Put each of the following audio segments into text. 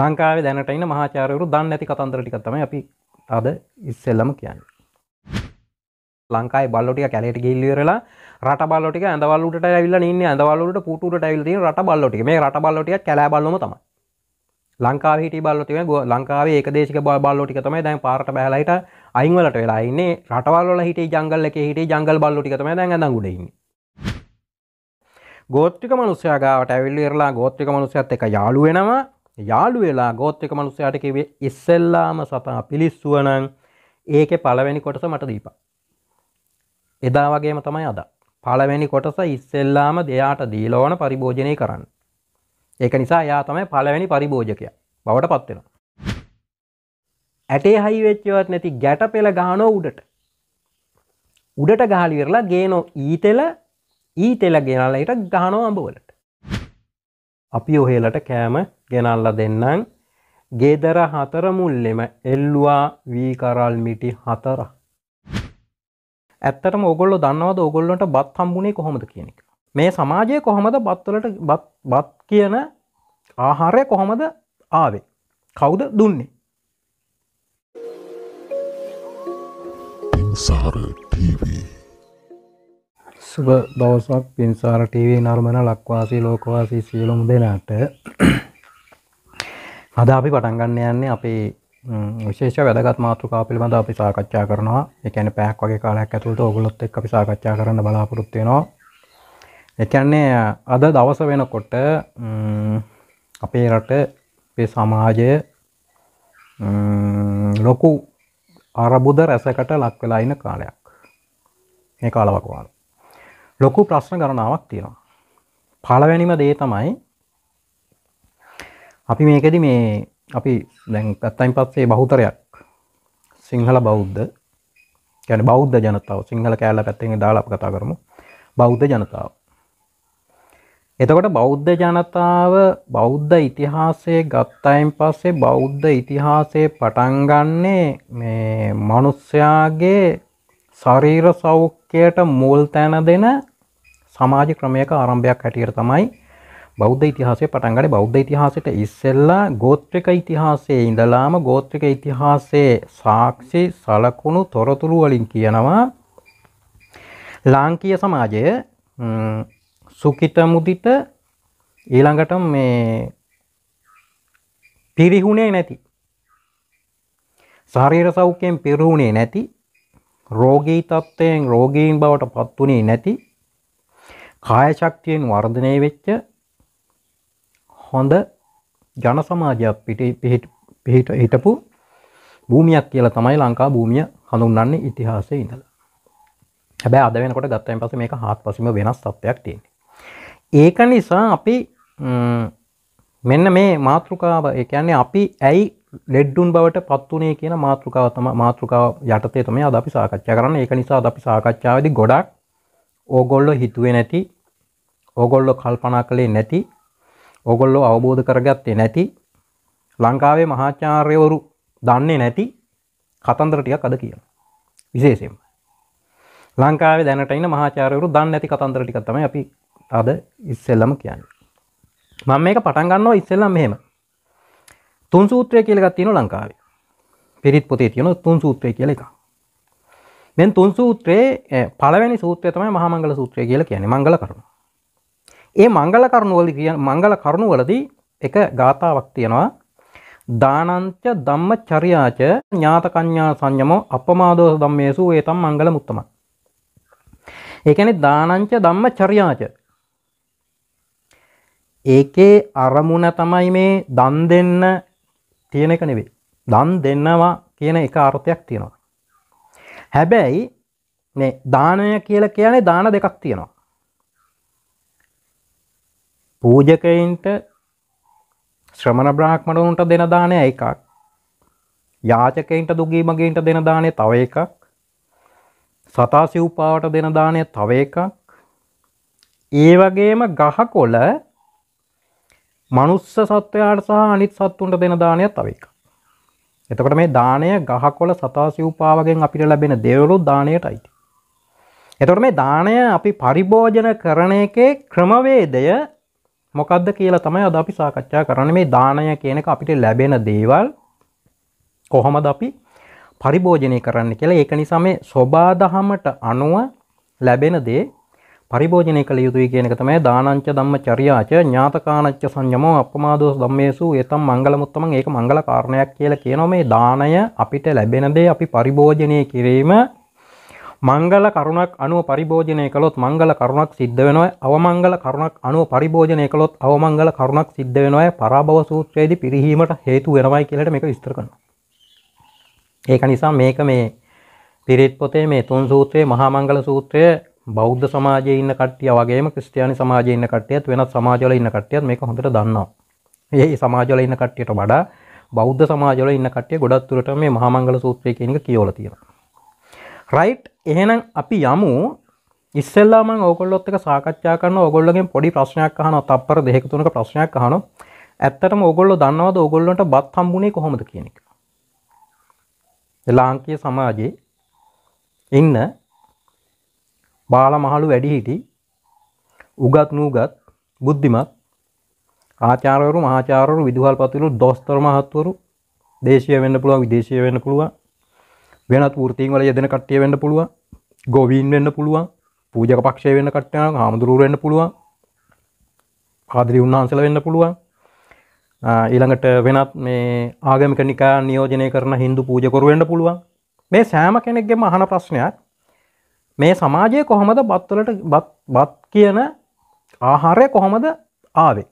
ලංකාව දැනටයින මහාචාරවරු දන්න ඇති කතන්තර ටිකත්තම අපි අද ඉස්සෙල්ලම කියන්න ලංකායි බල්ලොටික කැලට ගිල්ලිවරලා රට බල්ලොටික ඇඳවල්ලට ඇල්ල ඉන්න ඇඳවල්ලට පුටුට ඇවිල්ල රට බල්ලොටික මේ රට බල්ලොටිය කැලා බල්ලොම තමයි ලංකාව හිට බල්ලොතිව ගො ලංකාවේ ඒක දේශක බල්ලොටික තමයි දැන් පාරට බැලයිට අයින්වලට වෙලා ඉන්නේ රටවල්ල හිට ජංගල්ල එක හිට ජංගල් බල්ලොටික තමයි දැන් ඇඳ ගුඩඉන්නේ ගෝත්‍රික මනුස්්‍යයාගාවට ඇවිල්ල ඉරලා ගෝත්‍රික මනුස්්‍යත් එක යාලුවෙනවා යාළු වෙලා ගෝත්‍රක මනුස්සයාට කිවේ ඉස්සෙල්ලාම සතා පිලිස්සුවනං ඒකෙ පළවැනි කොටස මට දීපා. එදා වගේම තමයි අද. පළවැනි කොටස ඉස්සෙල්ලාම දෙයාට දීලෝන පරිභෝජනය කරන්න. ඒක නිසා යා තමයි පළවැනි පරිභෝජකය බවට පත්වෙනවා. ඇටේ හයිවෙච්චවත් නැති ගැට පෙළ ගානෝ උඩට උඩට ගාලිවෙරලා ගේනෝ ඊතෙල ඊතෙල ගෙනලට ගානෝ අඹවලට අපි ඔහේලට කෑම ගෙනල්ල දෙන්නම් ගෙදර හතර මුල්ලෙම එල්ලවා වීකරල් මිටි හතර ඇත්තට මොගොල්ල දන්නවද ඔගොල්ලට බත් හම්බුණේ කොහොමද කියනෙක මේ සමාජය කොහොමද බත්වලට බත් කියන ආහාරය කොහොමද ආවේ කවුද දුන්නේ පින්සාර සුබ දවසක් පින්සාර ටීවී නර්මන ලක්වාසී ලෝකවාසී සියලුම් දෙනාට අද අපි පටන් ගන්න යන්නේ අපේ විශේෂ වැදගත් මාතෘකා පිළිබඳව අපි සාකච්ඡා කරනවා. ඒ කියන්නේ පැයක් වගේ කාලයක් ඇතුළත ඕගොල්ලොත් එක්ක අපි සාකච්ඡා කරන්න බලාපොරොත්තු වෙනවා. ඒ කියන්නේ අද දවස වෙනකොට අපේ රට අපේ සමාජය ලොකු අරබුද රැසකට ලක් වෙලා ඉන්න කාලයක්. මේ කාලවකවානුව. ලොකු ප්‍රශ්න ගණනාවක් තියෙනවා. පළවැනිම දේ තමයි අපි මේකෙදි මේ අපි දැන් පැත්තයින් පස්සේ බහුතරයක් සිංහල බෞද්ධ ගැන බෞද්ධ ජනතාව සිංහල කෑල්ල පැත්තෙන් දාලා අප කතා කරමු බෞද්ධ ජනතාව එතකොට බෞද්ධ ජනතාව බෞද්ධ ඉතිහාසය ගත්තයින් පස්සේ බෞද්ධ ඉතිහාසය පටන්ගන්නේ මේ මනුස්සයාගේ ශරීර සෞඛ්‍යයට මුල් තැන දෙන සමාජ ක්‍රමයක ආරම්භයක් හැටියට තමයි බෞද්ධ ඉතිහාසය පටන්ගඩ බෞද්ධ ඉතිහාසයට ඉස්සෙල්ලා ගෝත්‍රික ඉතිහාසේ ඉඳලාම ගෝත්‍රික ඉතිහාසේ සාක්ෂි සලකුණු තොරතුරු වලින් කියනවා ලාංකීය සමාජය සුකිත මුදිත ඊළඟට මේ පිරිහුණේ නැති ශරීර සෞඛ්‍යයෙන් පිරුණේ නැති රෝගී තත්ත්වයෙන් රෝගීන් බවට පත්වුණේ නැති කාය ශක්තියෙන් වර්ධනය වෙච්ච හොඳ ජන සමාජයක් පිට පිහිට හිටපු භූමියක් කියලා තමයි ලංකා භූමිය හඳුන්න්නේ ඉතිහාසය ඉඳලා හැබැයි අද වෙනකොට ගත්තයින් පස මේක හත් පසම වෙනස් තත්වයක් තියෙන ඒක නිසා අපි මෙන්න මේ මාතෘකාව එකන්නේ අපි ඇයි ලෙඩ්ඩුන් බවට පත්වනේ කියන මාතෘකාව තම මාතෘකාව යටතේ තමයි අද අපි සාකච්ඡා කරන්න ඒක නිසා අද අපි සාකච්ඡාවේදී ගොඩක් ඕගොල්ලෝ හිතුවේ නැති ඕගොල්ලෝ කල්පනා කළේ නැති ඕගොල්ලෝ අවබෝධ කරගත්තේ නැති ලංකාවේ මහාචාර්යවරු දන්නේ නැති කතන්දර ටිකක් අද කියනවා. විශේෂයෙන්ම ලංකාවේ දැනට ඉන්න මහාචාර්යවරු දන්නේ නැති කතන්දර ටිකක් තමයි අපි අද ඉස්සෙල්ලම කියන්නේ. මම මේක පටන් ගන්නවා ඉස්සෙල්ලම මෙහෙම. තුන් සූත්‍රය කියලා එකක් තියෙනවා ලංකාවේ. පිරිත් පොතේ තියෙන තුන් සූත්‍රය කියලා එකක්. මෙන් තුන් සූත්‍රයේ පළවෙනි සූත්‍රය තමයි මහා මංගල සූත්‍රය කියලා කියන්නේ මංගල කරුණු. ඒ මංගල කරුණුවල කිය මංගල කරුණුවලදී එක ගාථාවක් තියෙනවා දානංච ධම්ම චරියාච ඥාතකඤ්ඤා සංයමෝ අපමාදෝ ධම්මේසු ඒතම් මංගල මුත්තම. ඒ කියන්නේ දානංච ධම්ම චරියාච. ඒකේ අරමුණ තමයි මේ දන් දෙන්න තියෙන එක නෙවෙයි. දන් දෙන්නවා කියන එක අර්ථයක් තියෙනවා. හැබැයි මේ දානය කියලා කියන්නේ දාන දෙකක් තියෙනවා. පූජකයින්ට ශ්‍රමණ බ්‍රහ්මණවුන්ට දෙන දානය එකක් යාචකයින්ට දුගී මගේන්ට දෙන දානය තව එකක් සතා සිව්පාවට දෙන දානය තව එකක් ඒ වගේම ගහකොල මනුස්ස සත්වයාට සහ අනිත් සත්තුන්ට දෙන දානය තව එකක් එතකොට මේ දානය ගහකොල සතා සිව්පාවගෙන් අපිට ලැබෙන දෙවලු දානයට අයිති එතකොට මේ දානය අපි පරිභෝජන කරන එකේ ක්‍රමවේදය මොකක්ද කියලා තමයි අද අපි සාකච්ඡා කරන මේ දානය කියනක අපිට ලැබෙන දේවල් කොහොමද අපි පරිභෝජනය කරන්න කියලා ඒක නිසා මේ සොබාදහමට අනුව ලැබෙන දේ පරිභෝජනය කළ යුතුයි කියනක තමයි දානංච ධම්ම චර්යාච ඥාතකානච්ච සංයමෝ අපමාදෝස් ධම්මේසු එතම් මංගල මුත්තමන් ඒක මංගල කාරණයක් කියලා කියනවා මේ දාණය අපිට ලැබෙන දේ අපි පරිභෝජනය කිරීම මංගල කරුණක් අනුව පරිභෝජනය කළොත් මංගල කරුණක් සිද්ධ වෙනවා අවමංගල කරුණක් අනුව පරිභෝජනය කළොත් අවමංගල කරුණක් සිද්ධ වෙනවා පරාභව සූත්‍රයේදී පිරිහීමට හේතු වෙනවයි කියලා මේක විස්තර කරනවා. ඒක නිසා මේක මේ පිරිත් පොතේ මේ තුන් සූත්‍රයේ මහා මංගල සූත්‍රය බෞද්ධ සමාජයේ ඉන්න කට්ටිය වගේම ක්‍රිස්තියානි සමාජයේ ඉන්න කට්ටියත් වෙනත් සමාජවල ඉන්න කට්ටියත් මේක හොඳට දන්නවා. මේ සමාජවල ඉන්න කට්ටියට වඩා බෞද්ධ සමාජවල ඉන්න කට්ටිය ගොඩක් දුරට මේ මහා මංගල සූත්‍රය කියන එක කියවලා තියෙනවා. රයිට් එහෙනම් අපි යමු ඉස්සල්ලාම ඔගොල්ොත්තක සාකච්ඡා කරන ඔගොල්ලගෙන් පොඩි ප්‍රශ්නයක් හන තපර දෙහෙකතුනක ප්‍රශ්නයක් හන ඇත්තටම ඔගොල්ලො දන්නවද ඔගොල්ලොට බත් හම්බුණේ කොහොමද කියනෙක ලාංකය සමාජයේ ඉන්න බාල මහලු වැඩිහිටි උගත් නූගත් බුද්ධිමත් ආචාරවරු මහාචාරවරු විදුහල් පතුරු දොස්තර මහත්වරු දේශය වෙන්න පුළුව විදේශය වෙන්න පුළුවන් වෙනත් ෘතීන් වල යෙදෙන කට්ටිය වෙන්න පුළුවන් ගොවීන් වෙන්න පුළුවන් පූජක පක්ෂය වෙන්න කට්ටන හාමුදුරුවර වෙන්න පුළුවන් පාදිරි උන්වහන්සල වෙන්න පුළුවන් ඊළඟට වෙනත් මේ ආගමික නිකා නියෝජනය කරන හින්දු පූජකරු වෙන්න පුළුවන් මේ සෑම කෙනෙක්ගෙම අහන ප්‍රශ්නයක් මේ සමාජය කොහොමද බත්වලට බත් කියන ආහාරය කොහොමද ආවේ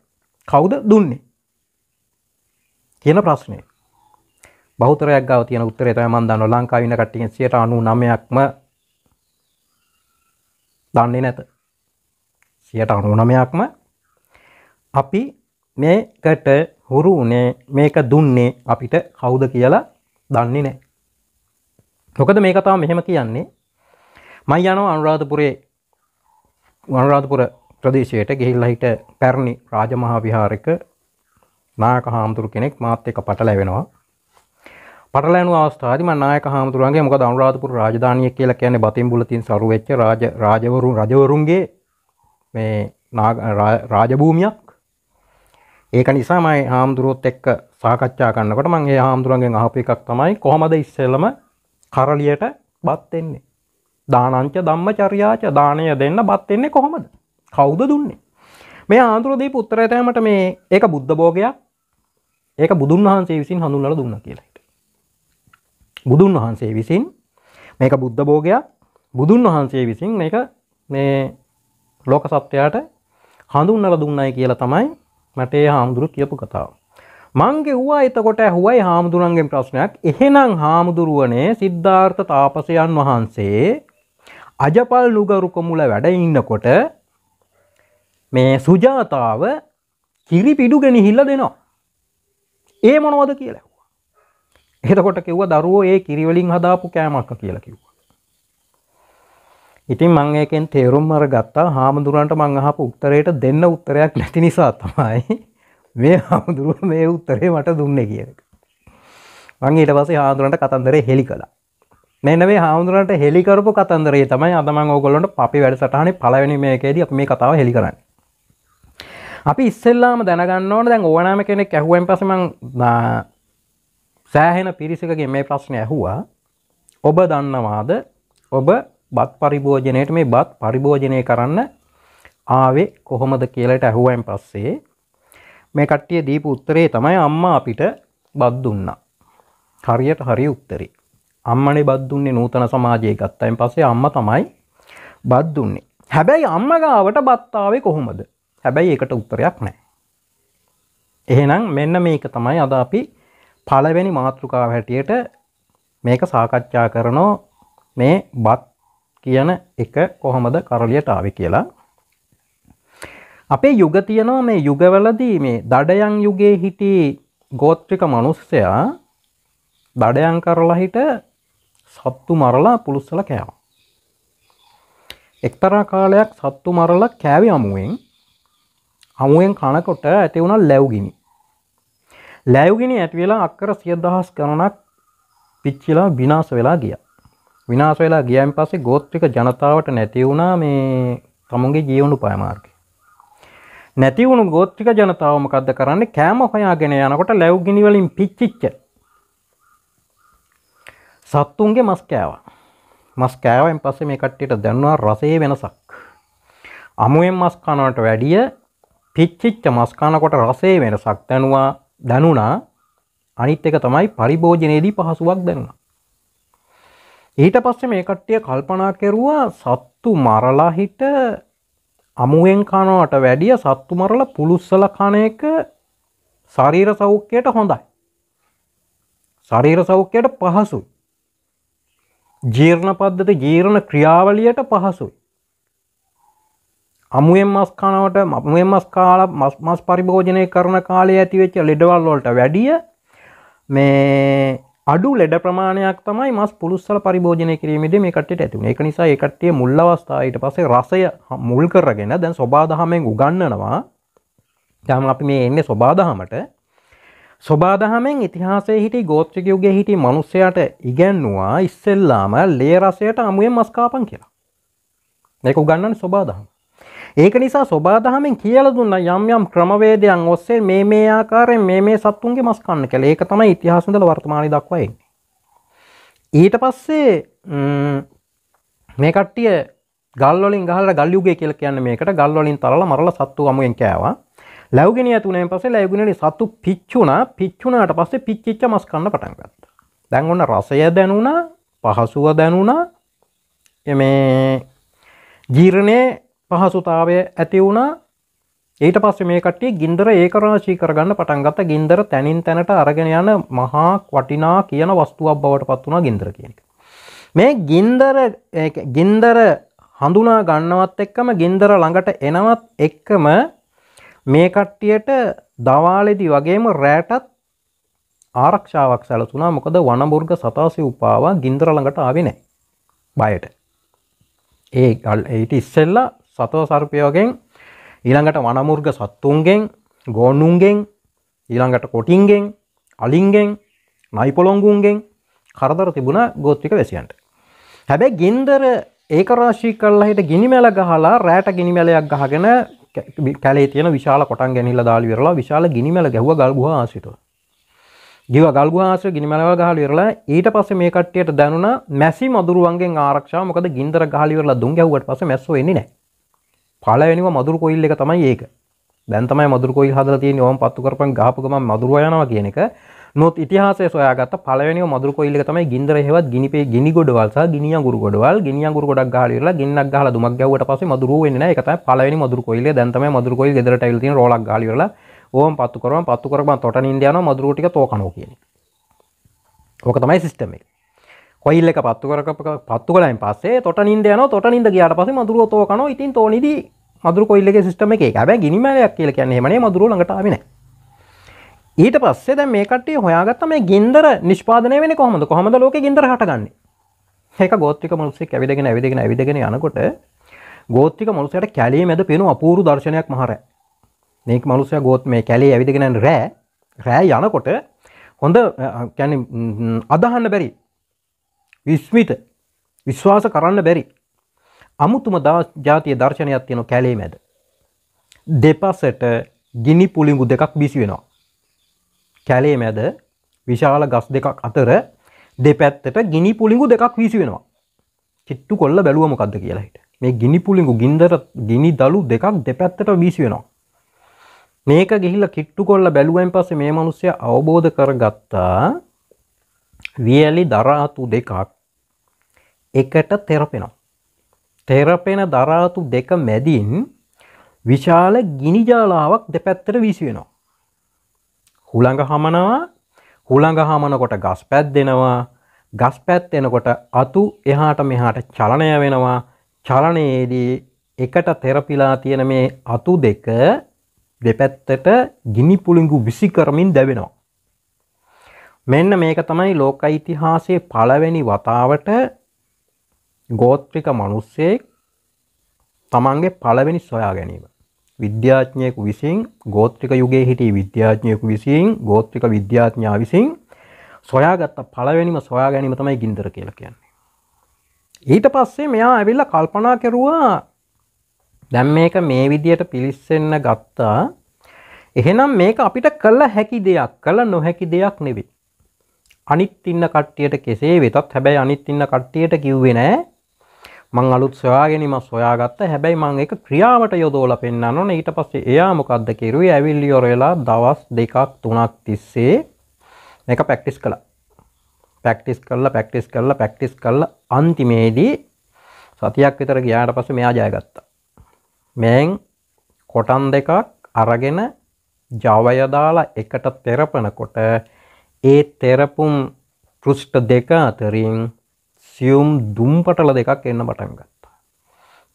කවුද දුන්නේ කියන ප්‍රශ්නය බහුතරයක් ගාව තියෙන උත්තරේ තමයි මම දන්නවා ලංකාවේ ඉන්න කට්ටියන් 99%ක්ම දන්නේ නැත 99%ක්ම අපි මේකට හුරු උනේ මේක දුන්නේ අපිට කවුද කියලා දන්නේ නැහැ මොකද මේ කතාව මෙහෙම කියන්නේ මම යනවා අනුරාධපුරේ අනුරාධපුර ප්‍රදේශයට ගිහිල්ලා හිට පැරණි රාජමහා විහාරයක නායක හාමුදුරු කෙනෙක් මාත් එක්ක පටලැවෙනවා පටලෑනු අවස්ථාවේදී මම නායක හාමුදුරුවන්ගේ මොකද අනුරාධපුර රාජධානිය කියලා කියන්නේ බතින් බුලතින් සරු වෙච්ච රාජ රාජවරුන් රජවරුන්ගේ මේ රාජභූමියක් ඒක නිසා මම හාමුදුරුවොත් එක්ක සාකච්ඡා කරනකොට මම ඒ හාමුදුරුවන්ගෙන් අහපු එකක් තමයි කොහොමද ඉස්සෙල්ලම කරලියට බත් වෙන්නේ දානංච ධම්මචර්යාච දාණය දෙන්න බත් වෙන්නේ කොහොමද කවුද දුන්නේ මේ ආන්තර දීපු උත්තරය තමයි මට මේ ඒක බුද්ධ භෝගයක් ඒක බුදුන් වහන්සේ විසින් හඳුන්වලා දුන්නා කියලා බුදුන් වහන්සේ විසින් මේක බුද්ධ භෝගයක් බුදුන් වහන්සේ විසින් මේක මේ ලෝක සත්‍යයට හඳුන්වලා දුන්නයි කියලා තමයි මට ඒ හාමුදුරු කියපු කතාව. මං ගෙව්වා එතකොට ඇහුවයි හාමුදුරන්ගෙන් ප්‍රශ්නයක්. එහෙනම් හාමුදුරුවනේ සිද්ධාර්ථ තාපසයන් වහන්සේ අජපල් නුගරුක මුල වැඩ ඉන්නකොට මේ සුජාතාව කිරි පිඩු ගෙනහිල්ලා දෙනවා. ඒ මොනවද කියලා. එතකොට කිව්ව දරුවෝ ඒ කිරිවලින් හදාපු කෑමක්ක කියලා කිව්ව ඉතින් මං ඒකෙන් තේරුම් අර ගත්තා හාමුදුරන්ට මං අහපු උත්තරයට දෙන්න උත්තරයක් නැති නිසා තමයි මේ හාමුදුරුව මේ උත්තරේ මට දුන්නේ කියන එක. මං ඊට පස්සේ හාමුදුරන්ට කතන්දරේ හෙලි කළා. මෙන්න මේ හාමුදුරන්ට හෙලි කරපු කතන්දරේ තමයි අද මම ඕගොල්ලන්ට අපි වැඩසටහනේ පළවෙනි මේකේදී අපි මේ කතාව හෙලි කරන්නේ. අපි ඉස්සෙල්ලාම දැනගන්න ඕන දැන් ඕනෑම කෙනෙක් ඇහුවෙන් පස්සේ මං සෑහෙන පිරිසකගේ මේ ප්‍රශ්නය ඇහුවා ඔබ දන්නවාද ඔබ බත් පරිභෝජනයට මේ බත් පරිභෝජනය කරන්න ආවේ කොහොමද කියලට ඇහුවයින් පස්සේ මේ කට්ටිය දීපු උත්තරේ තමයි අම්මා අපිට බත් දුන්නා. හරියට හරි උත්තරේ. අම්මනේ බත් දුන්නේ නූතන සමාජයේ ගත්තයින් පස්සේ අම්මා තමයි බත් දුන්නේ. හැබැයි අම්මා ගාවට බත් ආවේ කොහොමද? හැබැයි ඒකට උත්තරයක් නැහැ. එහෙනම් මෙන්න මේක තමයි අද අපි පළවෙනි මාතෘකාව හැටියට මේක සාකච්ඡා කරනෝ මේ බත් කියන එක කොහොමද කරලියට ආව කියලා අපේ යුග තියනවා මේ යුගවලදී මේ දඩයන් යුගයේ හිටි ගෝත්‍රික මනුස්සයා දඩයන් කරලා හිට සත්තු මරලා පුළුස්සල කෑවා එක්තරා කාලයක් සත්තු මරලා කෑවි අමුවෙන් අමුවෙන් කනකොට ඇති වුණ ලැව්ගිනි ලෑයුගෙන ඇටවෙලා අක්කර සියදහස් ගණනක් පිච්චිලා විනාස වෙලා ගිය විනාස වෙලා ගියන් පස්සේ ගෝත්‍රික ජනතාවට නැතිවුණා මේ තමුන්ගේ ජීවුණු පයමාර්ග නැතිවුණු ගෝත්‍රික ජනතාවම කද කරන්න කෑම හොයාගෙන යනකොට ලැව්ගිනිවලින් පිච්චිච්ච සත්තුන්ගේ මස්කෑවා මස්කෑවෙන් පස්සේ මේ කට්ටියට දැන්වා රසේ වෙනසක් අමුවෙන් මස්කනවට වැඩිය පිච්චිච්ච මස්කානකොට රසේ වෙනසක් දැනවා දැනුණා අනිත් එක තමයි පරිභෝජනයේදී පහසුවක් දැනුණා. ඊට පස්සේ මේ කට්ටිය කල්පනා කෙරුවා සත්තු මරලා හිට අමුවෙන් කනවට වැඩිය සත්තු මරලා පුළුස්සල කන එක ශරීර සෞඛ්‍යයට හොඳයි. ශරීර සෞඛ්‍යයට පහසුයි. ජීර්ණ පද්ධති ජීර්ණ ක්‍රියාවලියට පහසුයි. අමුවෙන් මස් කනවට මමුවෙන් මස් කාල මස් මස් පරිභෝජනය කරන කාලේ ඇතිවෙච්ච ලෙඩවල්ලොට වැඩිය මේ අඩු ලෙඩ ප්‍රමාණයක් තමයි මස් පුළුස්සල පරිභෝජනය කිරීමට මේ කට්ට ඇතිුණ එක නිසා එකට්ටිය මුල් අවස්ථාවට පසේ රසය මුල් කරගෙන දැන් ස්වබාදහමෙන් උගන්නනවා තම අපි මේ එන්නේ ස්වබාදහමට ස්වබාදහමෙන් ඉතිහාසේ හිටි ගෝත්‍රිකයුගේ හිටි මනුස්සයට ඉගැන්නවා ඉස්සෙල්ලාම ලේ රසයට අමුවෙන් මස්කාපන් කියලා එක උගන්නන් ස්වබාදහම ඒක නිසා ස්වබාදහමෙන් කියල දුන්න යම් යම් ක්‍රමවේදයන් ඔස්සේ මේ මේ ආකාරයෙන් මේ මේ සත්තුන්ගේ මස්කන්න කළ ඒක තමයි ඉතිහාසඳල වර්තමානි දක්වයි ඊට පස්සේ මේ කට්ටිය ගල්ලින් ගහල ගල්ලුගේ කියල කියන්න මේකට ගල්ලින් තරල මරල සත්තු අමුවෙන් කෑවා ලැවගෙන ඇතුනේ පසේ ලැබුණනි සතු පිච්චුණ පිච්චුණට පස්සේ පිච්චිච්ච මස්කන්න පටන්ගත් දැන්ගොන්න රසය දැනුණා පහසුව දැනුණා මේ ජීරණය පහසුතාවය ඇති වුණා ඊට පස්ස මේ කට්ටිය ගින්දර ඒකරාශී කරගන්න පටන්ගත ගින්දර තැනින් තැනට අරගෙන යන මහා වටිනා කියන වස්තුවක් බවට පත් වුණ ගින්දර කියනක. මේ ගින්දර ගින්දර හඳුනා ගන්නවත් එක්කම ගින්දර ළඟට එනවත් එක්කම මේ කට්ටියට දවාලෙදි වගේම රෑටත් ආරක්ෂාවක් සැලතුනා මොකද වනබුර්ග සතාසි උපාවා ගින්දර ළඟට ආවිනෑ බයට ඒ ඉට ඉස්සෙල්ලා සතෝ සර්පයෝගෙන් ඊළඟට වනමුර්ග සත්තුන්ගෙන් ගෝනුන්ගෙන් ඊළඟට කොටින්ගෙන් අලින්ගෙන් නයිපොළොංගුන්ගෙන් කරදර තිබුණ ගෝත්තික වැසියන්ට. හැබැයි ගින්දර ඒකරාශී කල්ලා හිට ගිනිමැල ගහලා රෑට ගිනිමැලයක් ගහගෙන කැලේ තියෙන විශාල කොටන් ගැනිල්ල දාලි වෙරලා විශාල ගිනිමැල ගැහුව ගල්ගුහ ආසිතුව. ගිව ගල්ගවාස ගිනිමලව ගහලිවරලා ඊට පස්සේ මේ කට්ටියට දැනුණ මැසි මදුරුවන්ගෙන් ආරක්ෂා මොකද ගින්දර ගහලිවරලා දුම් ගැව්වට පස්සේ මැස්සෝ එන්නේ නැහැ. පලවෙනිව මදුර කොයිල් එක තමයි ඒක දැන්තමයි මදුර කොයි හදල තිය ඕම් පත්තු කරපන් ගහපුගම මදුරයනවා කියන එක නොත් ඉතිහාසය සොයාගත් පලවෙනි මදුර කොයිල්ල තමයි ගින්දර හෙවත් ගිනිපේ ගිනි ගොඩවල්සා ගිනිය ගුරු ගොඩවල් ගිනිය ගුරු ගොඩක් ගහලා ගින්නක් ගහලා දුමක් ගැව්වට පස්සේ මදුරු වෙන්නේ නැහැ ඒක තමයි පළවෙනි මදුරු කොයිල්ල දැන් තමයි මදුරු කොයිල් ගෙදරට ඇවිල්ලා තියෙන රෝලක් ගහලා ඉවරලා ඕම් පත්තු කරවම් පත්තු කරපම් තොටනින් යනවා මදුරු ටික තෝකනෝ කියන්නේ. ඕක තමයි සිස්ටම් එක. කොයිල්ල එක පත්තු කරක පත්තු කලයින් පස්සේ තොට නින්ද යන තොට නිද කියට පස මදුර තෝකන ඉතින් තෝනිද මදුර කොල්ලගේ සිිටම එක ැ ගිනිමලයක් කියල කියන්නේ මන මදුර ලඟටාවන ඊට පස්සේ දැ මේකටේ හොයාගත්ත මේ ගින්දර නිෂ්පාදනය වෙන කොහමද කොහමද ලෝක ගින්දර හටගන්න ඒක ගෝත්‍රික මුලසේ ඇවිදගෙන ඇවිදගෙන ඇවිදගෙන යනකොට ගෝත්‍රික මුලසයට කැලේ මැද පෙනු අපූරු දර්ශනයක් මහර නෙක් මනුසය ගෝත් මේ කැලේ ඇවිදගෙනන් රෑ රෑ යනකොට හොඳ කැන අදහන්න බැරි විස්මිත විශ්වාස කරන්න බැරි. අමුතුම ජාතිය දර්ශනයක් තියෙන කැලේ මැද. දෙපසට ගිනි පුළිගු දෙකක් බිසි වෙනවා. කැලේ මැද විශාල ගස් දෙකක් අතර දෙපැත්තට ගිනි පුළිගු දෙකක් විසි වෙනවා. චිට්ටු කොල්ල බැලුවමකක්ද කියලා හිට මේ ගිනි පුළිගු ගින්දර ගිනි දළු දෙකක් දෙපැත්තට වීසි වෙනවා. මේක ගිහිල්ල කිට්ටු කොල්ල බැලුවෙන් පස්සේ මේ මනුස්සය අවබෝධ කර ගත්තා වියලි දරාතු දෙකක් එකට තෙරපෙනවා. තෙරපෙන දරාතු දෙක මැදින් විශාල ගිනිජාලාවක් දෙපැත්තර විසිවෙනවා. හුළඟ හමනවා හුළඟ හමනකොට ගස් පැත් දෙෙනවා ගස් පැත් එනකොට අතු එහාට මෙහාට චලනය වෙනවා චලනයේදී එකට තෙරපිලා තියෙන මේ අතු දෙක දෙපැත්තට ගිනි පුළිංගු විසි කරමින් දැවෙනවා. මෙන්න මේක තමයි ලෝක ඉතිහාසයේ පළවෙනි වතාවට ගෝත්‍රික මිනිස්සෙක් තමන්ගේ පළවෙනි සොයා ගැනීම. විද්‍යාඥයෙකු විසින් ගෝත්‍රික යුගයේ සිටි විද්‍යාඥයෙකු විසින් ගෝත්‍රික විද්‍යාඥයා විසින් සොයාගත්ත පළවෙනිම සොයා ගැනීම තමයි ගින්දර කියලා කියන්නේ. ඊට පස්සේ මෙයා ඇවිල්ලා කල්පනා කෙරුවා දැන් මේක මේ විදියට පිලිස්සෙන්න ගත්තා. එහෙනම් මේක අපිට කළ හැකි දෙයක් කළ නොහැකි දෙයක් නෙවෙයි. අනිත් ඉන්න කට්ටියට කෙසේ වෙතත් හැබැයි අනිත් ඉන්න කට්ටියට කිව්වේ නෑ මං අලුත් සොයාගෙනීම සොයාගත්ත හැබැයි මං එක ක්‍රියාවට යොදෝල පෙන්න්න ඕන ඊට පස්සේ එයා මොකක්ද කිරුවේ ඇවිල්ලියොරලා දවස් දෙකක් තුනක් තිස්සේ එක පැක්ටිස් කළ පැක්ටිස් කල්ල පැක්ටිස් කල්ල පැක්ටිස් කල්ල අන්තිමේදී සතියක් විතර ගියාට පස්ස මෙයා ජයගත්තා. මෙන් කොටන් දෙකක් අරගෙන ජවයදාලා එකට තෙරපනකොට ඒ තෙරපුම් පෘෂ්ට දෙක අතරින් සියුම් දුම්පටල දෙකක් එන්න පටන් ගත්තා.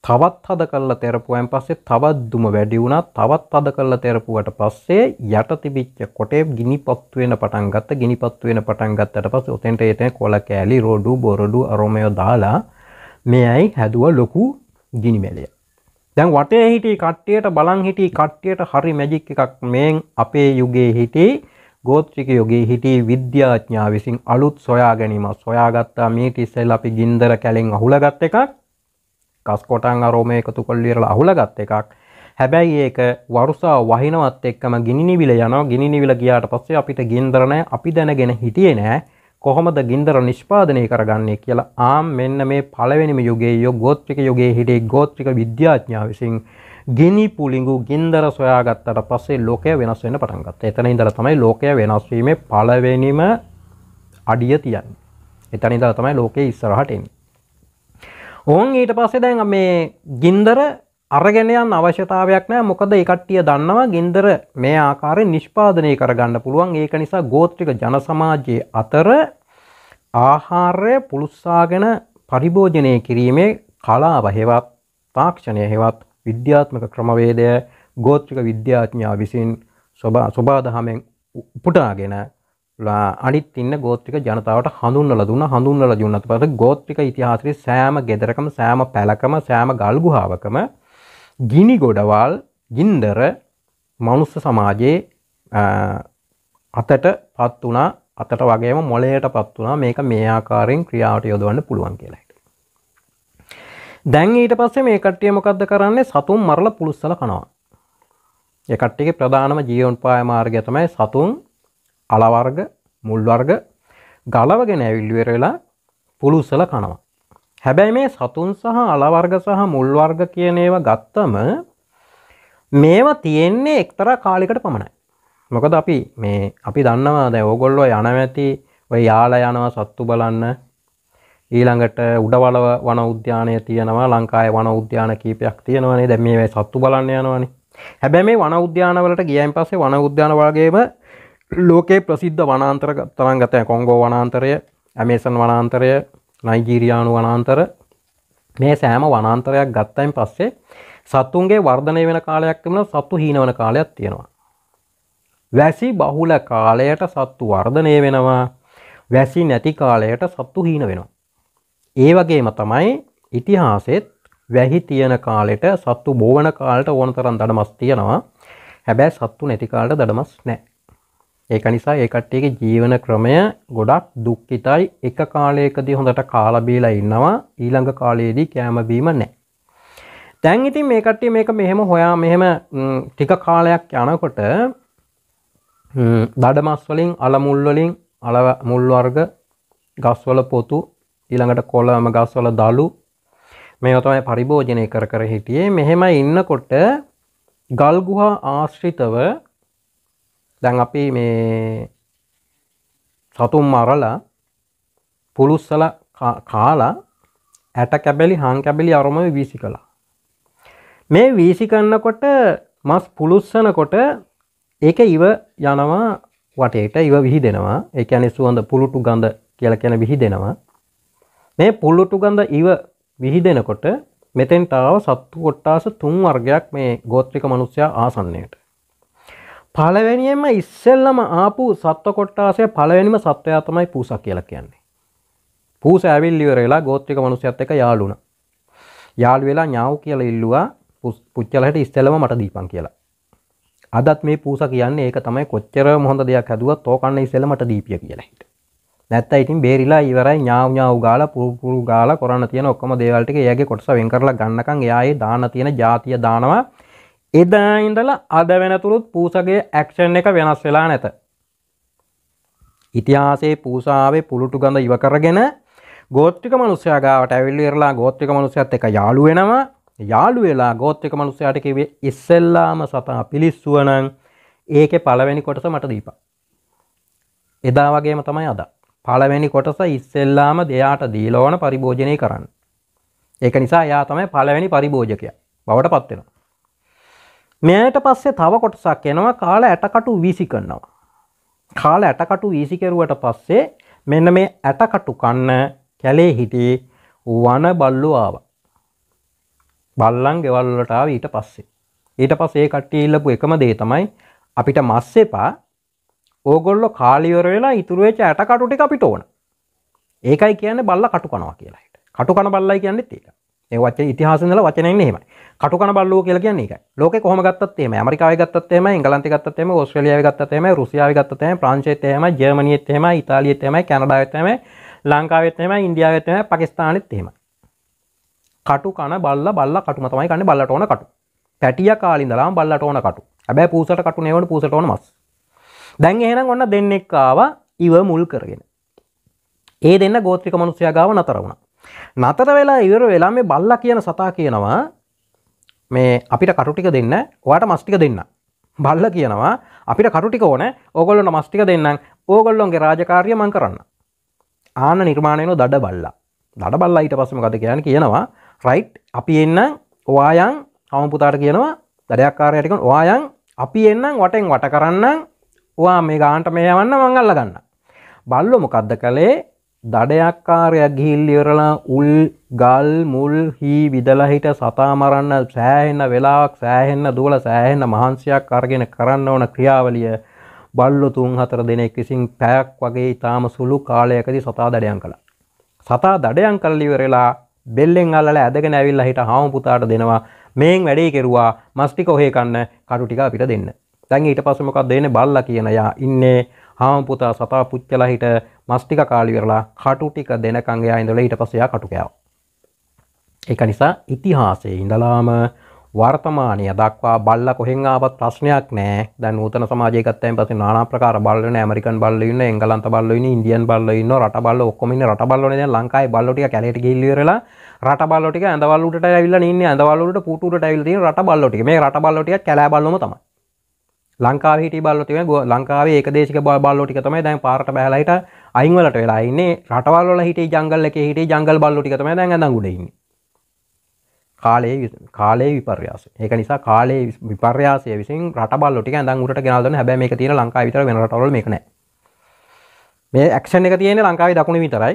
තවත් හද කල්ලා තෙරපුුවන් පස්සේ තවත් දුම වැඩි වුණා තවත් අද කල්ලා තෙරපුුවට පස්සේ යට තිබිච්ච කොටේ ගිනි පත්තුවෙන පටන් ගත්ත ගිනි පත්තුවෙන පටන් ගත්තට පස් ඔතෙන්ට එතන කොල කෑලි රෝඩු බොරඩු අරෝමයෝ දාලා මේ ඇයි හැදුව ලොකු ගිනිමැලිය. දැන් වටේ හිටි කට්ටියට බලං හිටි කට්ටියට හරි මැජික් එකක් මෙන් අපේ යුගයේ හිටේ ගෝත්‍රිකයෝගේ හිටී විද්‍යාඥා විසින් අලුත් සොයා ගැනීම සොයාගත්තා මීට ඉස්සෙල් අපි ගින්දර කැලෙන් අහුලගත් එකක් කස්කොටන් අරෝම එකතු කොල්ලියරල අහුලගත් එකක් හැබැයි ඒක වරුසා වහිනවත් එක්කම ගිනිනිවිල යනවා ගිනිනිවිල ගියාට පස්සේ අපිට ගින්දරණය අපි දැනගෙන හිටියේ නෑ කොහොමද ගින්දර නිෂ්පාදනය කරගන්නේ කියලා ආම් මෙන්න මේ පළවෙනිම යුගයේ යො ගෝත්‍රික යුගයේ හිටේ ගෝත්‍රික විද්‍යාඥා විසින් ගෙනි පුලිඟු ගින්දර සොයාගත්තට පස්සේ ලෝකය වෙනස් වෙන පටන් ගත්තා. එතන ඉඳලා තමයි ලෝකය වෙනස් වීමේ පළවෙනිම අඩිය තියන්නේ. එතන ඉඳලා තමයි ලෝකය ඉස්සරහට එන්නේ. ඕන් ඊට පස්සේ දැන් මේ ගින්දර අරගෙනයන් අවශ්‍යතාවයක් නෑ මොකද එකට්ටිය දන්නවා ගින්දර මේ ආකාරය නිෂ්පාදනය කරගන්න පුළුවන් ඒක නිසා ගෝත්‍රික ජනසමාජයේ අතර ආහාරය පුළුස්සාගෙන පරිභෝජනය කිරීමේ කලාව හෙවත් තාක්ෂණය හෙවත් විද්‍යාත්මක ක්‍රමවේදය ගෝත්‍රික විද්‍යාඥා විසින් ස්වබාදහමෙන් උපුටාගෙන අනිත් ඉන්න ගෝත්‍රික ජනතාවට හඳුන්වල දුන්න හඳුන්වල දුන්නත් පස්සේ ගෝත්‍රික ඉතිහාසයේ සෑම ගෙදරකම සෑම පැලකම සෑම ගල් ගුහාවකම ගිනි ගොඩවල් ගින්දර මනුස්ස සමාජයේ අතට පත් වුණා අතට වගේම මොලයට පත් වුණා මේක මේ ආකාරයෙන් ක්‍රියාවට යොදවන්න පුළුවන් කියලා. දැන් ඊට පස්සේ මේ කට්ටිය මොකක්ද කරන්නේ සතුන් මරලා පුළුස්සල කනවා. ඒ කට්ටියගේ ප්‍රධානම ජීවනෝපාය මාර්ගය තමයි සතුන් අල වර්ග, මුල් වර්ග ගලවගෙන ඇවිල්ලිවර වෙලා පුළුස්සල කනවා. හැබැයි මේ සතුන් සහ අල වර්ග සහ මුල් වර්ග කියන ඒවා ගත්තම මේවා තියෙන්නේ එක්තරා කාලයකට පමණයි. මොකද අපි මේ අපි දන්නවා දැන් ඕගොල්ලෝ යනවැති ඔය යාලා යනවා සත්තු බලන්න ඊළඟට උඩවල වන උද්‍යානය තියෙනවා ලංකාය වන උද්‍යාන කීපයක් තියෙනවනේ දැ මේ සත්තු බලන්න යනවනේ හැබැ මේ වන උද්‍යානවලට ගියන් පස්සේ වන උද්‍යාන වගේම ලෝකයේ ප්‍රසිද්ධ වනාන්තර තරන්ගතය කොංගෝ වනාන්තරය ඇමේසන් වනාන්තරය නයිජීරයානු වනාන්තර මේ සෑම වනාන්තරයක් ගත්තයින් පස්සේ සත්තුන්ගේ වර්ධනය වෙන කාලයක් තිබෙන සත්තු හීනවන කාලයක් තියෙනවා. වැසි බහුල කාලයට සත්තු වර්ධනය වෙනවා වැසි නැති කාලයට සත්තු හීන වෙනවා. ඒ වගේම තමයි ඉතිහාසෙත් වැහි තියෙන කාලෙට සත්තු බෝවන කාලට ඕන තරම් දඩමස් තියෙනවා. හැබැයි සත්තු නැති කාලට දඩමස් නැහැ. ඒක නිසා ඒ කට්ටියගේ ජීවන ක්‍රමය ගොඩක් දුක්ඛිතයි. එක කාලයකදී හොඳට කාලා බීලා ඉන්නවා. ඊළඟ කාලයේදී කැම බීම නැහැ. දැන් ඉතින් මේ කට්ටිය මේක මෙහෙම හොයා මෙහෙම ටික කාලයක් යනකොට දඩමස් වලින් අලමුල් වලින් අල මුල් වර්ග ගස්වල පොතු ඊළඟට කොළම ගස්වල දළු මේ තමයි පරිභෝජනය කර කර හිටියේ මෙහෙම ඉන්නකොට ගල්ගුහා ආශ්‍රිතව දැන් අපි මේ සතුම් මරලා පුළුස්සල කාලා ඇට කැබැලි හං කැබැලි අරම වීසි කළා මේ වීසි කන්නකොට මස් පුළුස්සනකොට ඒක ඉව යනවා වටේට ඉව විහි දෙනවා ඒ ඇනි සුවඳ පුළුටු ගඳ කියල කැන විහි දෙනවා මේ පුල්ලොට්ටු ගඳ ඉව විහිදෙනකොට මෙතෙන්ටාව සත්තු කොට්ටාස තුන් වර්ගයක් මේ ගෝත්‍රික මනුස්්‍යයා ආසන්නයට. පලවැනියෙන්ම ඉස්සෙල්ලම ආපු සත්ව කොට්ටාසේ පලවැනිම සත්වයා තමයි පූස කියල කියන්නේ. පූස ඇවිල්ලිවරලා ගෝත්‍රික මනුස්්‍යත් එක යාලුන. යාල් වෙලා ඥාව් කියල ඉල්ලවා පුච්චලට ඉස්සෙල්ලම මට දීපන් කියලා. අදත් මේ පූස කියන්නේ ඒක තමයි කොච්චර මොහොඳ දෙයක් හැදුවත් තෝකන්න ඉසෙල්ලමට දීපිය කියලා හිට. නැත්ත ඉතින් බේරිලා ඉවරයි ඥාව ඥාව ගාලා පුරුපුරු ගාලා කරන්න තියෙන ඔක්කොම දේවල් ටික එයාගේ කොටස වෙන් කරලා ගන්නකන් එයාගේ දාන තියෙන જાතිය දානවා එදා ඉඳලා අද වෙනතුරුත් පූසගේ ඇක්ෂන් එක වෙනස් වෙලා නැත ඉතිහාසයේ පූසාවේ පුලුටු ගඳ ඉව කරගෙන ගෝත්‍රික මිනිස්සයා ගාවට ඇවිල්ලා ඉරලා ගෝත්‍රික මිනිස්සයත් එක්ක යාළු වෙනවා යාළු වෙලා ගෝත්‍රික මිනිස්සයාට කිව්වේ ඉස්සෙල්ලාම සතා පිලිස්සුව නම් ඒකේ පළවෙනි කොටස මට දීපන් එදා වගේම තමයි අදා පළවෙනි කොටස ඉස්සෙල්ලාම දෙයාට දීලෝන පරිභෝජනය කරන්න. ඒක නිසා යා තමයි පළවෙනි පරිභෝජකය බවට පත්වෙන. මෙයට පස්සේ තව කොටසක් එනවා කාල ඇටකටු වීසි කරනවා. කාල ඇටකටු වීසිකරුවට පස්සේ මෙන්න මේ ඇටකටු කන්න කැලේ හිටි වන බල්ලු ආව. බල්ලන් ගෙවල්ලට ආව ඊට පස්සේ. ඊට පස්සේ කට්ටිය ඉල්ලපු එකම දේ තමයි අපිට මස් එපා ඕගොල්ලො කාලිවරවෙලා ඉතුරුවේච ඇටකටු ටික අපිට ඕන ඒකයි කියන බල්ල කටු කනවා කියලා හිට කටු කන බල්ලයි කියන්න ඒක ඒ වච ඉතිහාසල වචනයෙන් හෙම කටු කන බල්ලෝ කියලා කියන්න එක ලෝක කොම ගත්තත්තේම ඇමරිකාව ගත්තත්තේම ඉංගලන්ති ගත්තතේම ඔස්ට්‍රලියාව ගත්තතේම රුසියාව ගත්තතේම ප්‍රංශේතයම ජර්මනියත්තේම ඉතාලියත්තම කැනඩාවත්තම ලංකාවත්තම ඉන්දියාවත්තම පකිස්ානත් හෙම කටු කන බල්ල බල්ල කටුම තමයි කන්න බල්ලට ඕන කටු පැටිය කාලින්දලාම් බල්ලට ඕන කටු හැබැ පූසට කටු නවට පූසට ඕන මස් දැන් එහෙනම් ඔන්න දෙන්නෙක් ආව ඉව මුල් කරගෙන. ඒ දෙන්න ගෝත්‍රික මනුස්සයා ගාව නතර වුණා. නතර වෙලා ඉවර වෙලා මේ බල්ලා කියන සතා කියනවා මේ අපිට කටු ටික දෙන්න, ඔයාට මස් ටික දෙන්න. බල්ලා කියනවා අපිට කටු ටික ඕනේ, ඕගොල්ලොන්ට මස් ටික දෙන්නම්. ඕගොල්ලොන්ගේ රාජකාරිය මං කරන්න. ආන නිර්මාණය වෙන දඩ බල්ලා. දඩ බල්ලා ඊට පස්සේ මොකද කියන්නේ කියනවා රයිට් අපි එන්න ඔයායන් අවම පුතාට කියනවා දඩයක්කාරයට කියනවා ඔයායන් අපි එන්නම් වටෙන් වට කරන්නම් වා මේ ගාන්ට මේ යවන්න මංගල්ල ගන්න බල්ලො මොකක්ද කළේ දඩයක්කාරයක් ගිහිල්ලිවරලා උල් ගල් මුල් හි විදලහිට සතා මරන්න සෑහෙන්න වෙලාක් සෑහෙන්න දුවල සෑහෙන්න මහන්සියක් අර්ගෙන කරන්න ඕන ක්‍රියාවලිය බල්ලො තුන් හතර දෙනෙක් විසින් පැයක් වගේ ඉතාම සුළු කාලයකදී සතා දඩයන් කළ සතා දඩයන් කල්ලිවරලා බෙල්ලෙන් අල්ල ඇදගෙන ඇවිල්ලා හිට හාමුපුතාට දෙනවා මේන් වැඩේ කෙරුවා මස්ටික ඔහේ කන්න කටු ටික අපිට දෙන්න දැන් ඊට පස්සේ මොකක්ද දෙන්නේ බල්ලා කියන යා ඉන්නේ හාම පුතා සතා පුච්චලා හිට මස් ටික කාලි ඉවරලා කටු ටික දෙනකන් එයා ඉඳලා ඊට පස්සේ එයා කටු කෑවා. ඒක නිසා ඉතිහාසයේ ඉඳලාම වර්තමානය දක්වා බල්ල කොහෙන් ආවත් ප්‍රශ්නයක් නෑ දැන් නූතන සමාජය ගත්තයින් පස්සේ নানা ප්‍රකාර බල්ලෝ ඉන්න ඇමරිකන් බල්ලෝ ඉන්න එංගලන්ත බල්ලෝ ඉන්න ඉන්දියන් බල්ලෝ ඉන්න රට බල්ලෝ ඔක්කොම ඉන්න රට බල්ලෝනේ දැන් ලංකාවේ බල්ලෝ ටික කැලේට ගිහිල්ලා ඉවරලා රට බල්ලෝ ටික ඇඳවල් උඩට ඇවිල්ලා ඉන්නේ ඇඳවල් උඩට පුටු උඩට ඇවිල්ලා තියෙන රට බල්ලෝ ටික මේ රට බල්ලෝ ටික කැලෑ බල්ලෝම තමයි ලංකාව හිට බල්ලොතිව ලංකාව ඒකදේශක බ බල්ලෝටික තමයි දැන් පාට බැහලයිට අයින්වලට වෙලා ඉන්නේ රටවල්ල හිට ජංගල්ල එක හිට ජංගල් බල්ලොටිකතම දැන් ඇඳගුඩන්න කාලේ කාලේ විපර්යාස ඒක නිසා කාලේ විපර්යාසය විසින් රට බල්ලොටික ඇඳගුට ගෙනදන හැබැ මේ තියෙන ලංකාවිතර වෙනටවල් මේකන මේ ඇක්ෂණ එක තියෙන ලංකාවේ දකුණ විතරයි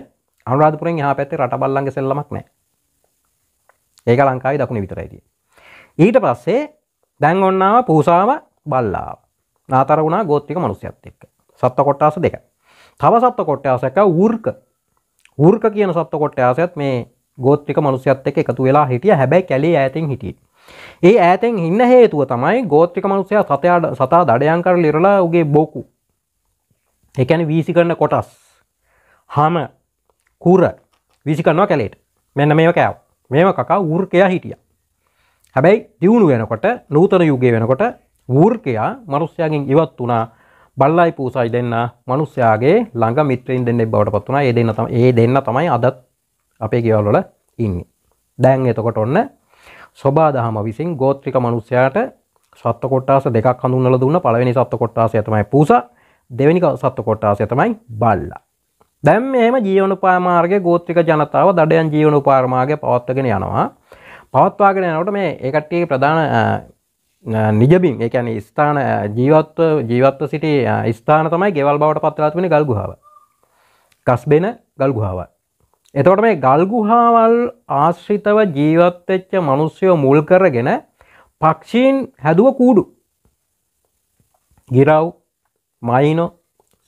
අනුරාධපුරෙන් එහා පැත්තේ රට බල්ලන්ගේ සෙල්ලමක් නැහැ ඒක ලංකාවේ දකුණ විතරයි තියෙන්නේ ඊට පස්සේ දැන් ඔන්නාව පූසාව බල්ලා නාතර වුණා ගෝත්තික මනුස්සයත් එක්ක සත්ත කොට්ටාස දෙක තව සත්ත කොට්ටාසක ඌර්ක ඌර්ක කියන සත්ත කොට්ටාසයත් මේ ගෝත්තික මනුස්සයත් එක්ක එකතු වෙලා හිටිය හැබැයි කැලේ ඈතින් හිටියේ ඒ ඈතෙන් ඉන්න හේතුව තමයි ගෝත්‍රික මනුස්සයා සතයාට සතා දඩයන් කරලා ඉරලා උගේ බොකු ඒ කියන්නේ වීසි කරන කොටස් හම කුර වීසි කරනවා කැලේට මෙන්න මේව කෑව මේව කකා ඌර්කයා හිටියා හැබැයි දියුණු වෙනකොට නූතන යුගයේ වෙනකොට වූර්කයා මනුස්්‍යයාගෙන් ඉවත් වුණා බල්ලයි පූසයි දෙන්න මනුස්්‍යයාගේ ළඟ මිත්‍රයෙන් දෙන්නෙ බවට පත් වනා ඒ දෙන්න තම ඒ දෙන්න තමයි අදත් අපේ ගෙවල්ලොල ඉන්නේ දැන් එතකොට ඔන්න ස්වබා දහම විසින් ගෝත්‍රික මනුස්්‍යයාට සත්ත කොට්ටාස දෙකක් හඳුන්නල දුන්න පළවෙනි සත්ත කොට්ටාසය තමයි පූස දෙවැනි සත්ත කොට්ටාසය තමයි බල්ලා දැම් මෙම ජීවනු පාමාර්ගේ ගෝත්‍රික ජනතාව දඩයන් ජීවනු පාර්මාගේ පවත්වගෙන යනවා පවත්වාගෙන යනට මේ එකට්ටිය ප්‍රධාන නිජබින් එකන ස්ථාන ජීවත්ව ජීවත්ව සිට ස්ථාන තමයි ගෙවල් බවට පත්වලාත්වෙන ගල්ගුහාව කස්බෙන ගල්ගුහාව එතවට මේ ගල්ගුහාවල් ආශ්‍රිතව ජීවත්වෙච්ච මනුස්්‍යයෝ මුල් කරගෙන පක්ෂීන් හැදුව කූඩු ගිරව් මයිනෝ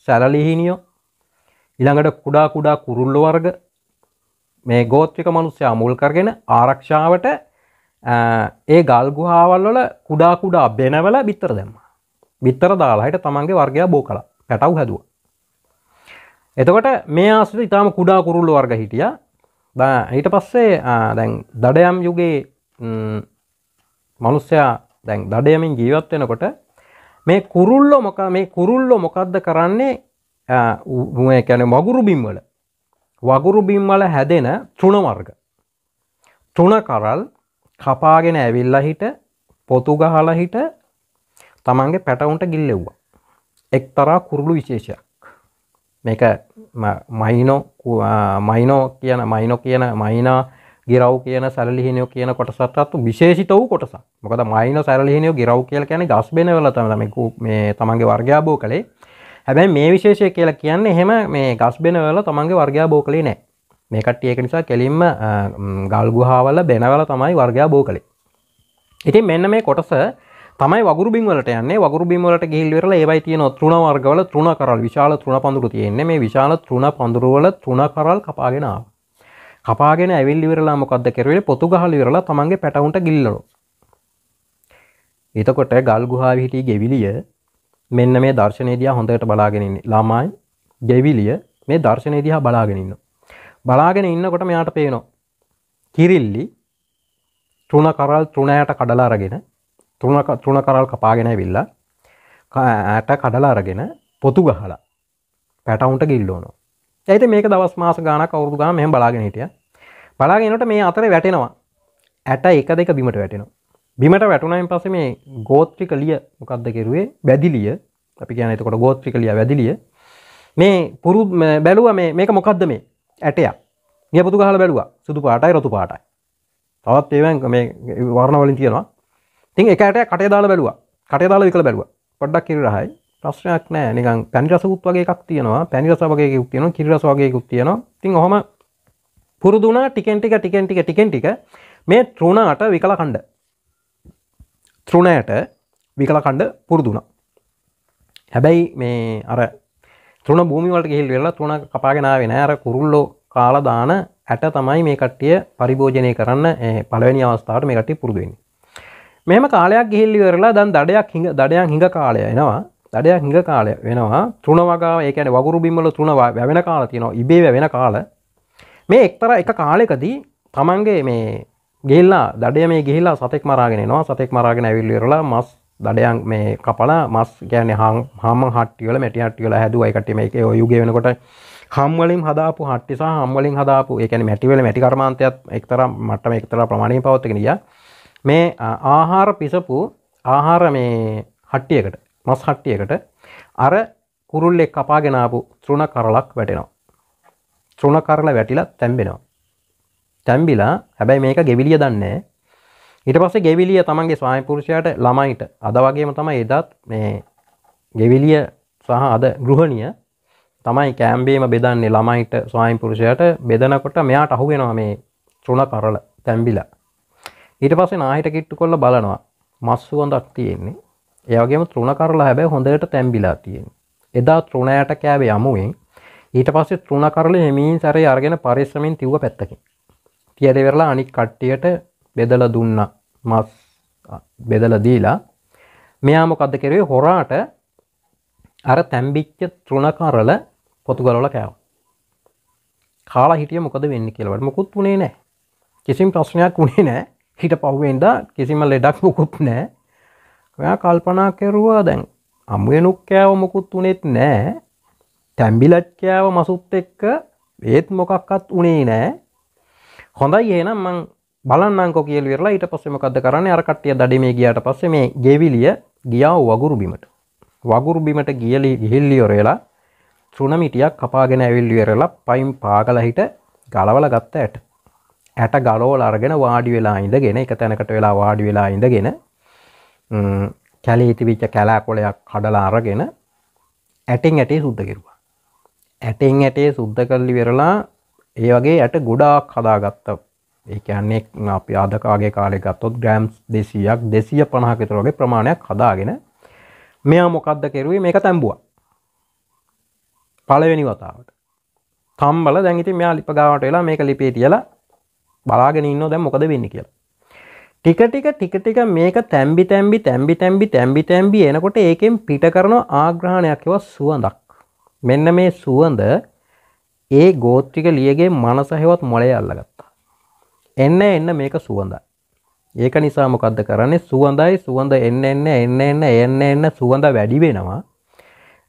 සැලලිහිනියෝ ඉළඟට කුඩා කුඩා කුරුල්ල වර්ග මේ ගෝත්‍රික මනුස්්‍යයා මුල් කරගෙන ආරක්ෂාවට ඒ ගල් ගුහාවල් වල කුඩා කුඩා බෙනවල බිත්තර දැම්ම බිත්තර දාලාහිට තමන්ගේ වර්ගයා බෝ කලා පැටව් හැදුව එතකොට මේ ආසුට ඉතාම කුඩා කුරුල්ල වර්ග හිටිය ඊට පස්සේ දැන් දඩයම් යුගේ මනුස්සයා දැන් දඩයමින් ජීවත් වෙනකොට මේ කුරුල්ලො මොක මේ කුරුල්ලො මොකක්ද කරන්නේ කැන වගුරු බිම්වල වගුරු බිම්වල හැදෙන තෘුණ වර්ග තෘුණ කරල් කපාගෙන ඇවිල්ලා හිට පොතු ගහලා හිට තමන්ගේ පැටවුන්ට ගිල්ලෙව්වා එක්තරා කුරුළු විශේෂයක් මේක මයිනෝ මයිනෝ කියන මයිනෝ කියන මයිනා ගිරව් කියන සැරලිහිනයෝ කියන කොටසත්තු විශේෂිත වූ කොටස මොකද මයින සැරලිහිනයෝ ගිරව් කියල කියන ගස් බෙනවල තමකු මේ තමන්ගේ වර්ග්‍යාබෝ කළේ හැබැයි මේ විශේෂය කියලා කියන්නේ එහෙම මේ ගස් බෙනවල තමන්ගේ වර්ග්‍යාබෝ කළේ නෑ මේකට ඒක නිසා කෙලින්ම ගල්ගුහාවල බැනවල තමයි වර්ගයා බෝ කළේ ඉතින් මෙන්න මේ කොටස තමයි වගුරුබින් වලට යන්නේ වගුරුබින් වලට ගිහිල් වෙරලා ඒවයි තියෙන තුන වර්ගවල තුන කරල් විශාල තුන පඳුරු තියෙන්නේ මේ විශාල තුන පඳුරු වල තුන කරල් කපාගෙන ආවා කපාගෙන ඇවිල්ලි වෙරලා මොකක්ද කෙරවේ පොතු ගහල වෙරලා තමන්ගේ පැටවුන්ට ගිල්ලනු. එතකොට ගල් ගුහාවි හිටි ගෙවිලිය මෙන්න මේ දර්ශනය දිහා හොඳට බලාගෙනන්නේ ළමයි ගෙවිලිය මේ දර්ශනය දිහා බලාගෙනන්න. බලාගෙන ඉන්නකොට මෙයාට පේනවා කිරිල්ලි තුන කරල් තුනෑට කඩලා අරගෙන තුන කරල් කපාගෙන විල්ල ඇට කඩලා අරගෙන පොතු ගහලා පැටවුන්ට ගිල්ලෝනො ඇති මේක දවස් මාස ගාන කවුරු ගා මෙම බලාගෙන හිටිය බලාගෙනට මේ අතර වැටෙනවා ඇට එක දෙක බිමට වැටෙනවා බිමට වැටුනයින් පස මේ ගෝත්‍රි කලිය මොකක්ද කෙරුවේ බැදිලිය අපි කියන එතකොට ගෝත්‍රි කලිය වැදිලිය මේ පුරු බැලුව මේ මේක මොකක්ද මේ ඇටයක් ගියපුතු ගහල බැලුවා සුදු පාටයි රතු පාටයි තවත් ඒවන් මේ වර්ණවලින් තියෙනවා තින් එකට කටේ දාල බැලවා කටේ දාල විකළ බැලවා පොඩ්ඩක් කිරරහයි ප්‍රශ්නයක් නෑ නිකන් පැනිරසකුත් වගේ එකක් තියෙනවා පැනිරස වගේ ුක්තියන කිරස වගේ ුක්තියන තින් හොම පුරුදුන ටිකෙන්ටික ටිකෙන්ටික ටිකෙන්ටික මේ තෘුණාට විකල කණ්ඩ තෘණයට විකල කණ්ඩ පුරුදුනා හැබැයි මේ අර තුන භූමිවලට ගෙල් වෙලා තුන කපාගෙනාව නෑර කුරුල්ලෝ කාලදාන ඇට තමයි මේ කට්ටිය පරිභෝජනය කරන්න පළවැනි අවස්ථාවට මේ කට්ටි පුරදුවෙන්නේ මෙම කාලයක් ගිහිල්ලි වෙරලා දැන් දඩයක් හිඟ දඩයන් හිඟ කාලය එනවා දඩයක් හිඟ කාලය වෙනවා තුන වගා ඒ කියන්නේ වගුරු බිම්වල තුන වැවෙන කාලය තියෙනවා ඉබේ වැවෙන කාල මේ එක්තරා එක කාලයකදී Tamange මේ ගිහිල්ලා දඩය මේ ගිහිල්ලා සතෙක් මරාගෙන එනවා සතෙක් මරාගෙන ඇවිල්ලි වෙරලා මස් දඩයන් මේ කපල මස් ගැන හම හටියල මැටියටියල හැදුව එකටම එක ඔයුගේ වෙනකොට හම්වලින් හදාපු හට්ටි හම්වලින් හදාපු එකන මැටිවල මැටි කර්මාන්තයත් එක්තර මටම එක්තර ප්‍රමාණය පවත්තකනිය මේ ආහාර පිසපු ආහාර මේ හට්ටියකට මස් හට්ටියකට අර කුරුල්ලෙක් කපාගෙනාපු තෘුණ කරලක් වැටෙනවා තෘුණ කරල වැටිලා තැම්බෙනවා තැම්බිලා හැබැයි මේක ගෙවිලිය දන්නේ ඊට පස්සේ ගෙවිලිය තමන්ගේ ස්වාමිපුරුෂයාට ළමයිට අද වගේම තමයි එදත් මේ ගෙවිලිය සහ අද ගෘහණිය තමයි කෑම්බේම බෙදන්නේ ළමයිට ස්වාමිපුරුෂයට බෙදනකොට මෙයාට අහුවෙනවා මේ චුණ කරල තැම්බිලා ඊට පස්සේ නාහිට කිට්ටු කොල්ල බලනවා මස්සුවඳක් තියෙන්නේ ඒවගේම තෘණ කරලා හැබැ හොඳට තැම්බිලා තියෙන් එදා තෘණයට කෑවේ යමුවෙන් ඊට පස්සේ තෘණ කරල හෙමින් සැරේ අරගෙන පරිස්සමින් තිව්ව පැත්තකින් කියද වෙරලා අනික් කට්ටියට බෙදල දුන්න මස් බෙදල දීලා මෙයා මොකද්ද කෙරුවේ හොරාට අර තැම්බිච්ච තෘණකරල පොතු ගලවලා කෑවා. කාලා හිටිය මොකද වෙන්නේ කියලා වට මොකුත් වුණේ නැහැ. කිසිම ප්‍රශ්නයක් වුණේ නැහැ. හිට පහුවෙන්ද කිසිම ලෙඩක් මොකුත් නැහැ. ඔයා කල්පනා කෙරුවා දැන් අමුවෙනුක් කෑව මොකුත් වුණෙත් නැහැ. තැම්බිලත් කෑව මසුත් එක්ක ඒත් මොකක්වත් උනේ නෑ හොඳයි ඒනම් මං බලන්නකෝ කියල වෙරලා ඊට පස්සෙමකක්ද කරන්න අරකට්ටිය දඩමේ ගියට පස්සේ මේ ගෙවිලිය ගියාව වගුරු බිමට වගුරු බිමට ගියලි ගිහිල්ලියොරේලා තෘණමිටියක් කපාගෙන ඇවිල්ලිවෙරලා පයිම් පාගල හිට ගලවල ගත්ත ඇට ඇට ගලෝල අරගෙන වාඩි වෙලා ඉඳගෙන එක තැනකට වෙලා වාඩි වෙලා ඉඳගෙන කැලි හිතිවිච්ච කැලෑ කොලයක් කඩලා අරගෙන ඇටෙන් ඇටේ සුද්ද කිරුවා ඇටෙන් ඇටේ සුද්ද කල්ලි වෙරලා ඒ වගේ ඇට ගොඩාක් හදාගත්ත ඒ කියන්නේ අපි ආදකාගේ කාලේ ගත්තොත් ග්‍රෑම්ස් 200ක් 250ක විතර වගේ ප්‍රමාණයක් හදාගෙන මෙයා මොකද්ද කරුවේ මේක තැඹුවා. පළවෙනි වතාවට. තම්බල දැන් ඉතින් මෙයා ලිප ගාවට වෙලා මේක ලිපේ තියලා බලාගෙන ඉන්නවා දැන් මොකද වෙන්නේ කියලා. ටික ටික ටික ටික මේක තැම්බි තැම්බි තැම්බි තැම්බි තැම්බි තැම්බි එනකොට ඒකෙන් පිට කරන ආග්‍රහණයක් ඒවා සුවඳක්. මෙන්න මේ සුවඳ ඒ ගෝත්‍රික ලියගේ මනස හෙවත් මොලේ අල්ලගත්තා. එන්න එන්න මේක සුවඳයි. ඒක නිසා මොකද්ද කරන්නේ සුවඳයි සුවඳ එන්න එන්න එන්න එන්න එන්න එන්න සුවඳ වැඩි වෙනවා.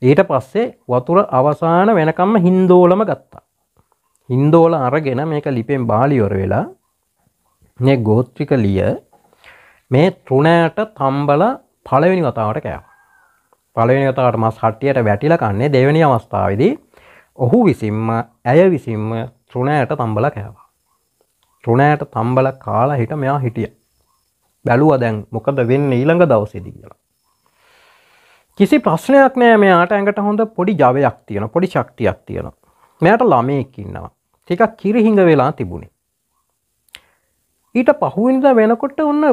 ඊට පස්සේ වතුර අවසාන වෙනකම්ම හින්දෝලම ගත්තා. හින්දෝල අරගෙන මේක ලිපෙන් බාලියොර වෙලා මේ ගෝත්‍රික ලිය මේ තෘණයට තම්බල පළවෙනි වතාවට කෑවා. පළවෙනි වතාවට මස් හට්ටියට වැටිලා කන්නේ දෙවෙනි අවස්ථාවේදී ඔහු විසින්ම ඇය විසින්ම තෘණයට තම්බල කෑවා. ටුනෑට තම්බල කාලා හිට මෙයා හිටිය බැලුව දැන් මොකද වෙන්න ඊළඟ දවසේදි කියලා කිසි ප්‍රශ්නයක් නෑ මෙයාට ඇඟට හොඳ පොඩි ජවයක් තියෙන පොඩි ශක්තියක් තියෙන මෙයට ළමයෙක් ඉන්නවා ටිකක් කිරිහිඟ වෙලා තිබුණේ ඊට පහුවිනිද වෙනකොට ඔන්න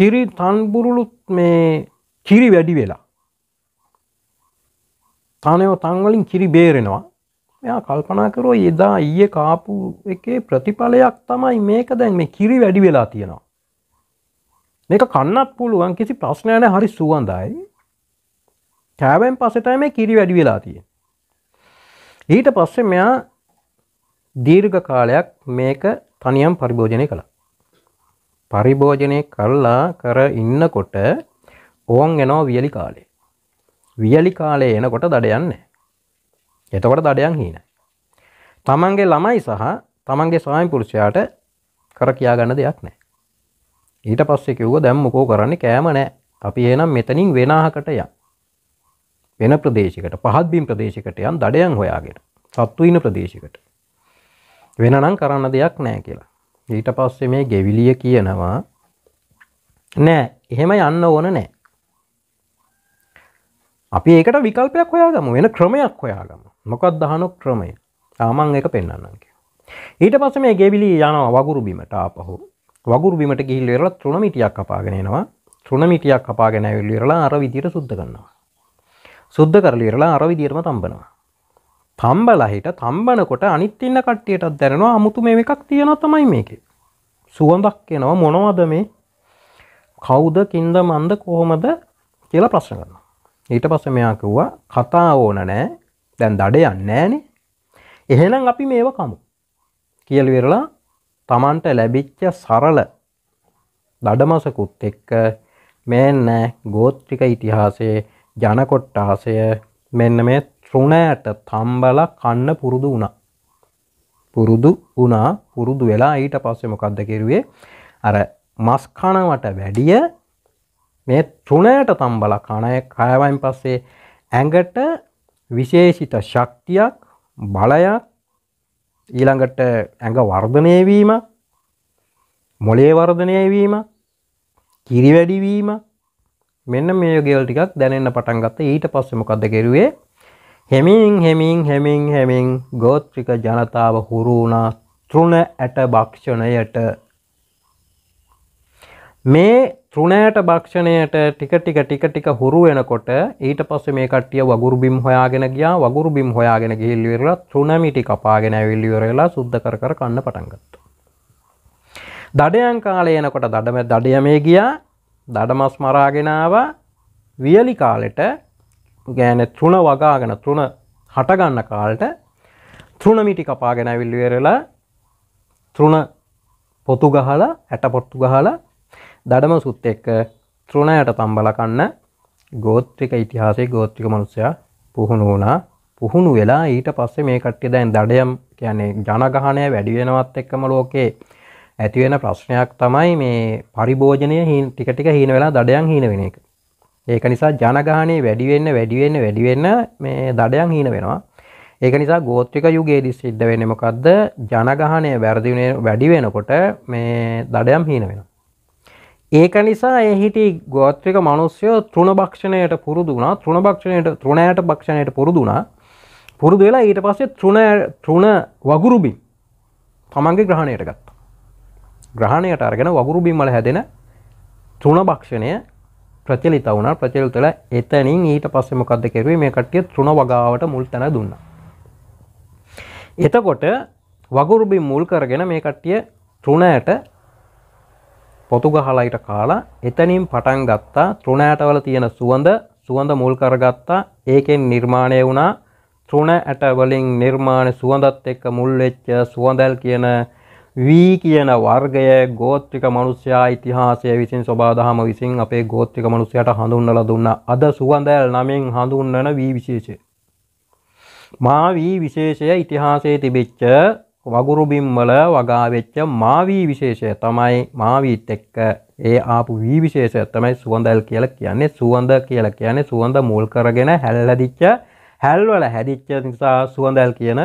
කිරි තන්බුරුලුත් මේ කිරි වැඩි වෙලා තනයෝ තංවලින් කිරි බේරෙනවා මෙයා කල්පනා කරෝ එදා ඊය කාපු එකේ ප්‍රතිඵලයක් තමයි මේක දැන් මේ කිරි වැඩි වෙලා තියෙනවා මේක කන්නත් පුළුවන් කිසි ප්‍රශ්නයන හරි සුවන්දයි කෑවෙන් පසටයි මේ කිරි වැඩි වෙලා තිය ඊට පස්සේ මෙයා දීර්ඝ කාලයක් මේක තනියම් පරිභෝජනය කළ පරිභෝජනය කරලා කර ඉන්නකොට ඕන් එනෝ වියලි කාලේ වියලි කාලේ එනකොට දඩ යන්නේ එතකොට දඩයන් හීනයි. තමන්ගේ ළමයි සහ තමන්ගේ ස්වාමි පුරුෂයාට කර කියා ගන්න දෙයක් නෑ. ඊට පස්සේ කිව්ව දැන් මොකෝ කරන්නේ කෑම නෑ. අපි එහෙනම් මෙතනින් වෙනාහකට යන්. වෙන ප්‍රදේශයකට පහත් බිම් ප්‍රදේශයකට යන් දඩයන් හොයාගෙන. සත්තු ඉන ප්‍රදේශයකට. වෙනනම් කරන්න දෙයක් නෑ කියලා. ඊට පස්සේ මේ ගෙවිලිය කියනවා නෑ එහෙම යන්න ඕන නෑ. අපි ඒකට විකල්පයක් හොයාගමු වෙන ක්‍රමයක් හොයාගමු. මොකක් දහනු ක්‍රමය ආමං එක පෙන්න්නන්නක. ඊට පස්ස මේ ගෙවිලි යන වගුරු බිමට ආපහු වගුරු බිමට ගිහිල්ලෙරලා තෘණමිටියක් කපාගෙනවා තෘණමිටියක් කපාගෙනැවිල්ලිරලා අර විදියට සුද්ධ කන්නවා. සුද්ධ කරලිරලා අර විදිරම තම්බනවා. තම්බලහිට තම්බනකොට අනිත්තින්න කට්ටියටත් දැනවා අමුතු මේ එකක් තියෙන තමයි මේක. සුවඳක් කියනවා මොනවද මේ කෞුද කින්ද මන්ද කොහොමද කියලා ප්‍රශ්න කරන්න. ඊට පස්ස මෙයා කිව්වා කතා ඕන නෑ දැන් දඩ යන්නෑනේ එහෙනම් අපි මේව කමු කියල වෙරලා තමන්ට ලැබිච්ච සරල දඩමසකුත් එක්ක මෙන්න ගෝත්‍රික ඉතිහාසයේ ජනකොට්ටාසය මෙන්න මේ තෘණයට තම්බල කන්න පුරුදු වුණා පුරුදු වනා පුරුදු වෙලා ඊට පස්සේ මොකක්ද කෙරුවේ අර මස්කනවට වැඩිය මේ තෘණයට තම්බල කණය කයවයින් පස්සේ ඇඟට විශේෂිත ශක්තියක් බලයක් ඊළඟට ඇඟ වර්ධනයවීම මොලේ වර්ධනයවීම කිරි වැඩිවීම මෙන්න මේ ගෙවල් ටිකක් දැනෙන්න පටන් ගත්ත ඊට පස්සේ මොකද්ද කෙරුවේ හෙමින් හෙමින් හෙමින් හෙමින් ගෝත්‍රික ජනතාව හුරු වුණා තෘණ ඇට භක්ෂණයට මේ තෘණයට භක්ෂණයට ටික ටික ටික ටික හුරු වෙනකොට ඊට පස්සේ මේ කට්ටිය වගුරු බිම් හොයාගෙන ගියා වගුරු බිම් හොයාගෙන ගිහිල්ලා ඉවරලා තෘණමිටි කපාගෙන ඇවිල්ලා ඉවරලා සුද්ධ කර කර කන්න පටන් ගත්තා. දඩයන් කාලේ එනකොට දඩම දඩය මේ ගියා දඩමස් මරාගෙන ආවා වියලි කාලෙට ගෑනේ තෘණ වගාගෙන තෘණ හට ගන්න කාලට තෘණමිටි කපාගෙන ඇවිල්ලා ඉවරලා තෘණ පොතු ගහලා ඇට පොතු ගහලා දඩමසුත් එක්ක තෘණයට තම්බල කන්න ගෝත්‍රික ඉතිහාසයේ ගෝත්‍රික මනුස්සයා පුහුණු වුණා පුහුණු වෙලා ඊට පස්සේ මේ කට්ටිය දැන් දඩයම් කියන්නේ ජනගහනය වැඩි වෙනවත් එක්කම ලෝකේ ඇති වෙන ප්‍රශ්නයක් තමයි මේ පරිභෝජනය හීන ටික ටික හීන වෙලා දඩයන් හීන වෙන එක. ඒක නිසා ජනගහනය වැඩි වෙන්න වැඩි වෙන්න වැඩි වෙන්න මේ දඩයන් හීන වෙනවා. ඒක නිසා ගෝත්‍රික යුගයේදී සිද්ධ වෙන්නේ මොකද්ද? ජනගහනය වැඩි වෙනකොට මේ දඩයම් හීන වෙනවා. ඒක නිසා එහිට ගෝත්‍රික මනුස්්‍යය තෘුණ භක්ෂණයට පුරුදු වුණා තෘුණ භක්ෂණයට තෘණයට භක්ෂණයට පුරුදුනා පුරුදු වෙලා ඊට පස්සේ තෘුණ තෘුණ වගුරුබි තමන්ගේ ග්‍රහණයට ගත්ත ග්‍රහණයට අරගෙන වගුරුබිම් වල හැදෙන තෘුණ භක්ෂණය ප්‍රචලිත වුණ ප්‍රචලිතල එතනින් ඊට පස්සෙමකක්ද කෙරුවේ මේ කට්ටිය තෘුණ වගාවට මුල් තැන දුන්න එතකොට වගුරුබි මුල් කරගෙන මේ කට්ටිය තෘණයට පොතුගහලයිට කාලා එතනින් පටන් ගත්තා තෘණෑටවල තියෙන සුවඳ සුවඳ මුල් කරගත්තා ඒකෙන් නිර්මාණය වුණා තෘණ ඇටවලින් නිර්මාණ සුවඳත් එක්ක මුල්වෙච්ච සුවඳැල් කියන වී කියන වර්ගය ගෝත්‍රික මනුස්්‍යයා ඉතිහාසය විසින් ස්වබාදහම විසින් අපේ ගෝත්‍රික මනුස්්‍යයට හඳුන්නල දුන්න අද සුවඳැල් නමින් හඳුන්නන වී විශේෂය මා වී විශේෂය ඉතිහාසයේ තිබිච්ච වගුරුබිම්වල වගාවෙච්ච මාවී විශේෂය තමයි මාවීත් එක්ක ඒ ආපු වී විශේෂය තමයි සුවඳල් කියලා කියන්නේ සුවඳ කියලා කියන්නේ සුවඳ මුල් කරගෙන හැල්ලදිච්ච හැල්වල හැදිච්ච නිසා සුවඳල් කියන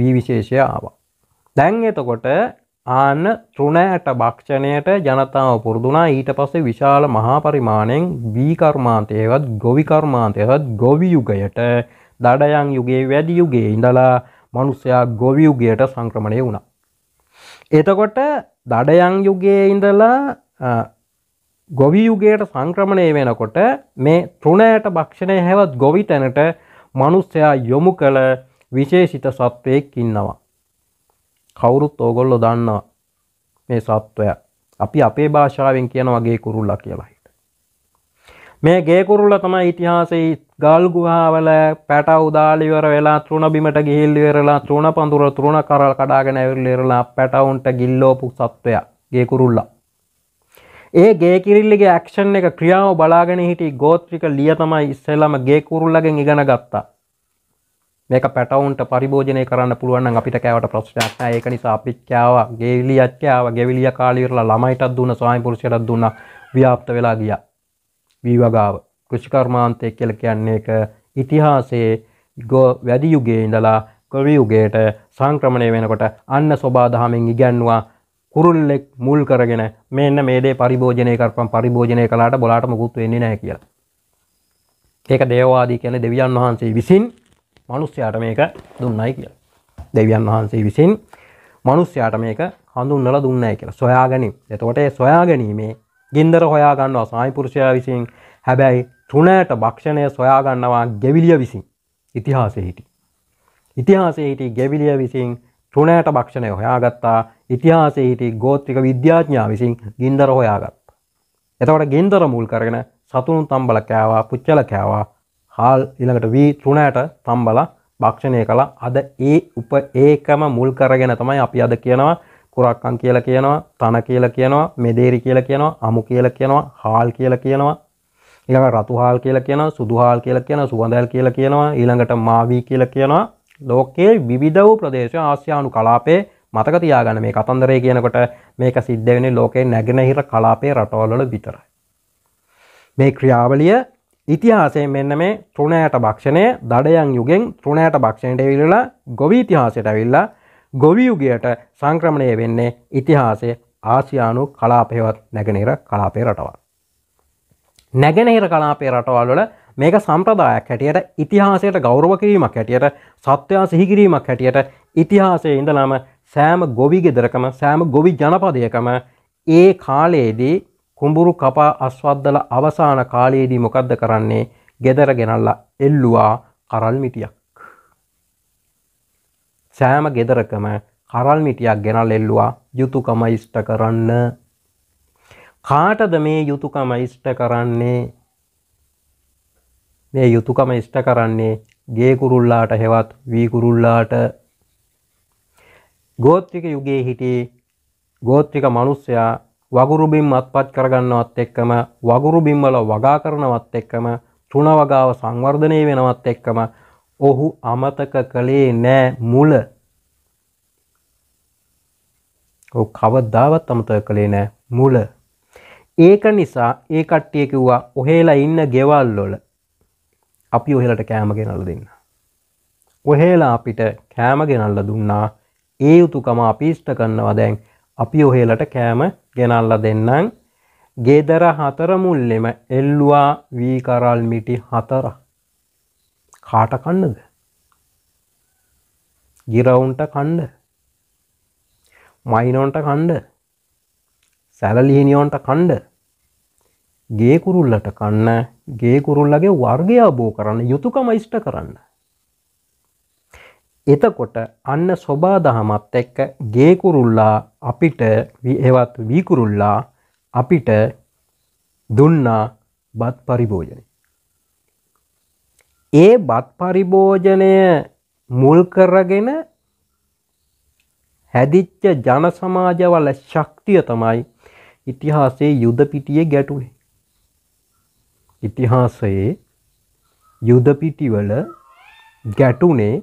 වී විශේෂය ආවා. දැන් එතකොට ආන්න තෘණයට භක්ෂණයට ජනතාව පුරුදුනා ඊට පස්සේ විශාල මහා පරිමාණයෙන් වී කර්මාන්තයේවත් ගොවි කර්මාන්තයේවත් ගොවි යුගයට දඩයන් යුගයේ වැඩි යුගයේ ඉඳලා මනුස්සයා ගොවියුගයට සංක්‍රමණය වුණා. එතකොට දඩයන් යුගයේ ඉඳලා ගොවියුගයට සංක්‍රමණය වෙනකොට මේ තෘණයට භක්ෂණය හැවත් ගොවිතැනට මනුස්සයා යොමු කළ විශේෂිත සත්වයෙක් ඉන්නවා. කවුරුත් ඕගොල්ලො දන්නවා මේ සත්වය අපි අපේ භාෂාවෙන් කියන වගේ කුරුල්ලා කියලා හිට. මේ ගේකුරුල්ල තමයි ඉතිහාසයේ ගල් ගුහාවල පැට උදාලිවර වෙලා තුුණ බිමට ගිහිල්ලිවෙරලා තුුණ පඳුර තුරුණ කරල් කඩාගෙන ඇවිල්ලිරලා පැටවුන්ට ගිල්ලෝපු සත්වය ගේකුරුල්ලා. ඒ ගේ කිරිල්ලිගේ ඇක්ෂන් එක ක්‍රියාව බලාගෙන හිටි ගෝත්‍රික ලිය තමයි ඉස්සෙල්ලම ගේ කුරුල්ලගෙන් ඉගෙන ගත්තා මේක පැටවුන්ට පරිභෝජනය කරන්න පුළුවන් අපිට කෑවට ප්‍රශ්නයක් නෑ ඒක නිසා අපිත් කෑවා ගෙවිලියත් කෑවා ගෙවිලිය කාලීරලා ළමයිටත් දුන්න ස්වාමි පුරුෂයටත් දුන්නා ව්‍යාප්ත වෙලා ගියා වීවගාව කෘෂිකර්මාන්තය කියලා කියන්නේ ඒක ඉතිහාසයේ වැඩි යුගයේ ඉඳලා කවි යුගයට සංක්‍රමණය වෙනකොට අන්න සෝබාදහමෙන් ඉගැන්වුවා කුරුල්ලෙක් මුල් කරගෙන මෙන්න මේ දේ පරිභෝජනය කරපම් පරිභෝජනය කළාට බොලාට මුකුත් වෙන්නේ නැහැ කියලා. ඒක දේවවාදී කියන්නේ දෙවියන් වහන්සේ විසින් මිනිස්යාට මේක දුන්නයි කියලා. දෙවියන් වහන්සේ විසින් මිනිස්යාට මේක හඳුන්වලා දුන්නයි කියලා. සොයා ගැනීම. එතකොට ඒ සොයා ගැනීමේ ගින්දර හොයා ගන්නවා සායි පුරුෂයා විසින්. හැබැයි තුනෑට භක්ෂණය සොයාගන්නවා ගැවිලිය විසින් ඉතිහාසය හිටි. ඉතිහාසේ හිටි ගැවිලිය විසින් තුනෑට භක්ෂණය හොයාගත්තා ඉතිහාසේ හිටි ගෝත්‍රික විද්‍යාඥා විසින් ගින්දර හොයාගත්. එතවට ගෙන්දර මුල් කරගෙන සතුන් තම්බල කෑවා පුච්චල කෑවා හාල් ඉළඟට වී තුනෑට තම්බල භක්ෂණය කළ අද ඒ උප ඒකම මුල් කරගෙන තමයි අපි අද කියනවා කුරක්කන් කියලා කියනවා තන කියලා කියනවා මෙදේරි කියලා කියනවා අමු කියලා කියනවා හාල් කියලා කියනවා ඊළඟ රතුහාල් කියලා කියනවා සුදුහාල් කියලා කියනවා සුවඳැල් කියලා කියනවා ඊළඟට මාවී කියලා කියනවා ලෝකයේ විවිධ වූ ප්‍රදේශ ආසියානු කලාපේ මතක තියාගන්න මේ කතන්දරය කියනකොට මේක සිද්ධ වෙන්නේ ලෝකයේ නැගෙනහිර කලාපයේ රටවල්වල විතරයි. මේ ක්‍රියාවලිය ඉතිහාසයෙන් මෙන්න මේ තෘණයට භක්ෂණය දඩයන් යුගෙන් තෘණයට භක්ෂණයට ඇවිල්ලා ගොවි ඉතිහාසයට ඇවිල්ලා ගොවි යුගයට සංක්‍රමණය වෙන්නේ ඉතිහාසයේ ආසියානු කලාපයවත් නැගෙනහිර කලාපේ රටවල්. නැගෙනහිර කලාපේ රටවල්වල මේක සම්ප්‍රදායක් හැටියට ඉතිහාසයට ගෞරව කිරීමක් හැටියට සත්වයා සිහිකිරීමක් හැටියට ඉතිහාසය ඉඳලාම සෑම ගොවි ගෙදරකම සෑම ගොවි ජනපදයකම ඒ කාලයේදී කුඹුරු කපා අස්වද්දල අවසාන කාලයේදී මොකද්ද කරන්නේ ගෙදර ගෙනල්ලා එල්ලුවා කරල් මිටියක් සෑම ගෙදරකම කරල් මිටියක් ගෙනල් එල්ලුවා යුතුකම ඉෂ්ට කරන්න කාටද මේ යුතුකම ඉෂ්ට කරන්නේ මේ යුතුකම ඉෂ්ට කරන්නේ ගේකුරුල්ලාට හෙවත් වීකුරුල්ලාට ගෝත්‍රික යුගයේ හිටියේ ගෝත්‍රික මනුස්සයා වගුරුබිම් අත්පත් කරගන්නවත් එක්කම වගුරුබිම්වල වගා කරනවත් එක්කම තුන වගාව සංවර්ධනය වෙනවත් එක්කම ඔහු අමතක කළේ නෑ මුල ඔ කවද්දාවත් අමතක කළේ නෑ මුල ඒක නිසා ඒ කට්ටිය කිව්වා ඔහේලා ඉන්න ගෙවල්ලොල අපි ඔහෙලට කෑම ගෙනල්ල දෙන්න. ඔහේලා අපිට කෑම ගෙනල්ල දුන්නා ඒ යුතුකම අපිෂ්ට කන්නවා දැන් අපි ඔහේලට කෑම ගෙනල්ල දෙන්නම් ගෙදර හතරමුල්ලෙම එල්ලවා වීකරල් මිටි හතර කාට කන්නද ගිරවුන්ට කණ්ඩ මයිනොන්ට කණ්ඩ සැලලිහිනිියෝන්ට කණ්ඩ ගේකුරුල්ලට කන්න ගේකුරුල්ලගේ වර්ගය අබෝ කරන්න යුතුකම ඉෂ්ට කරන්න. එතකොට අන්න ස්වබා දහමත් එක්ක ගේකුරුල්ලා අපිට එවත් වීකුරුල්ලා අපිට දුන්නා බත් පරිභෝජනය. ඒ බත් පරිභෝජනය මුල් කරගෙන හැදිච්ච ජන සමාජවල ශක්තිය තමයි ඉතිහාසේ යුද පිටියේ ගැටුවේ. ඉතිහාසයේ යුද පිටිවල ගැටුනේ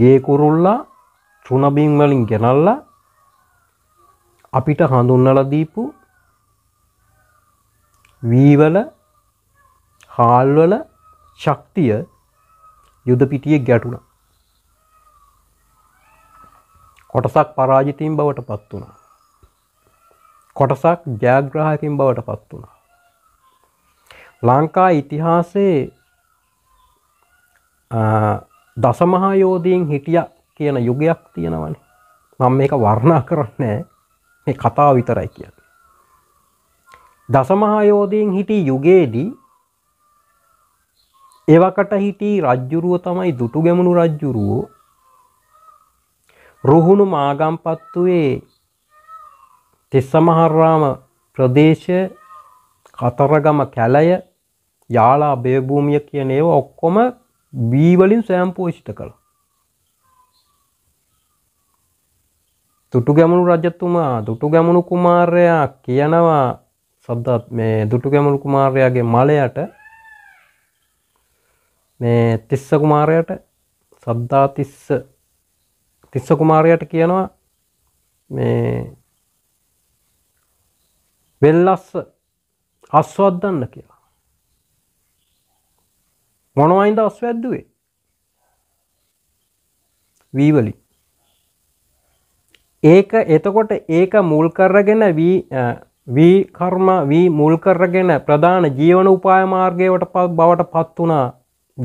ගේ කුරුල්ලා චුණබිම් වලින් ගෙනල්ලා අපිට හඳුන්වලා දීපු වීවල හාල්වල ශක්තිය යුද පිටියේ ගැටුණා. කොටසක් පරාජිතින් බවට පත් වුණා. කොටසක් ජයග්‍රාහකින් බවට පත් වුණා. ලංකා ඉතිහාසේ දසමහායෝධයෙන් හිටිය කියන යුගයක් තියෙනවන මං මේක වර්ණා කරන්නේ මේ කතා විතරයි කිය දසමහායෝධයෙන් හිටි යුගයේදී ඒවකට හිටි රජ්ජුරුව තමයි දුටු ගැමුණු රජ්ජුරුවෝ රුහුණු මාගම්පත්තුවේ තෙස්සමහරාම ප්‍රදේශ කතරගම කැලය යාලා අභයභූමිය කියන ඒව ඔක්කොම බීවලින් සෑම්පෝෂිත කළ තුටු ගැමුණු රජතුමා දුටු ගැමුණු කුමාරයා කියනවා සබ්දත් මේ දුටු ගැමුණු කුමාරයාගේ මලයට මේ තිස්ස කුමාරයට සබ්දා තිස්ස තිස්ස කුමාරයට කියනවා මේ වෙල්ලස්ස අස්වද්දන්න කියලා මොනවයින්ද අස්ව ඇද්දුවේ වීවලි ඒක එතකොට ඒක මුල් කරගෙන වී කර්ම වී මුල් කරගෙන ප්‍රධාන ජීවන උපායමාර්ගයට පත් බවට පත් වනා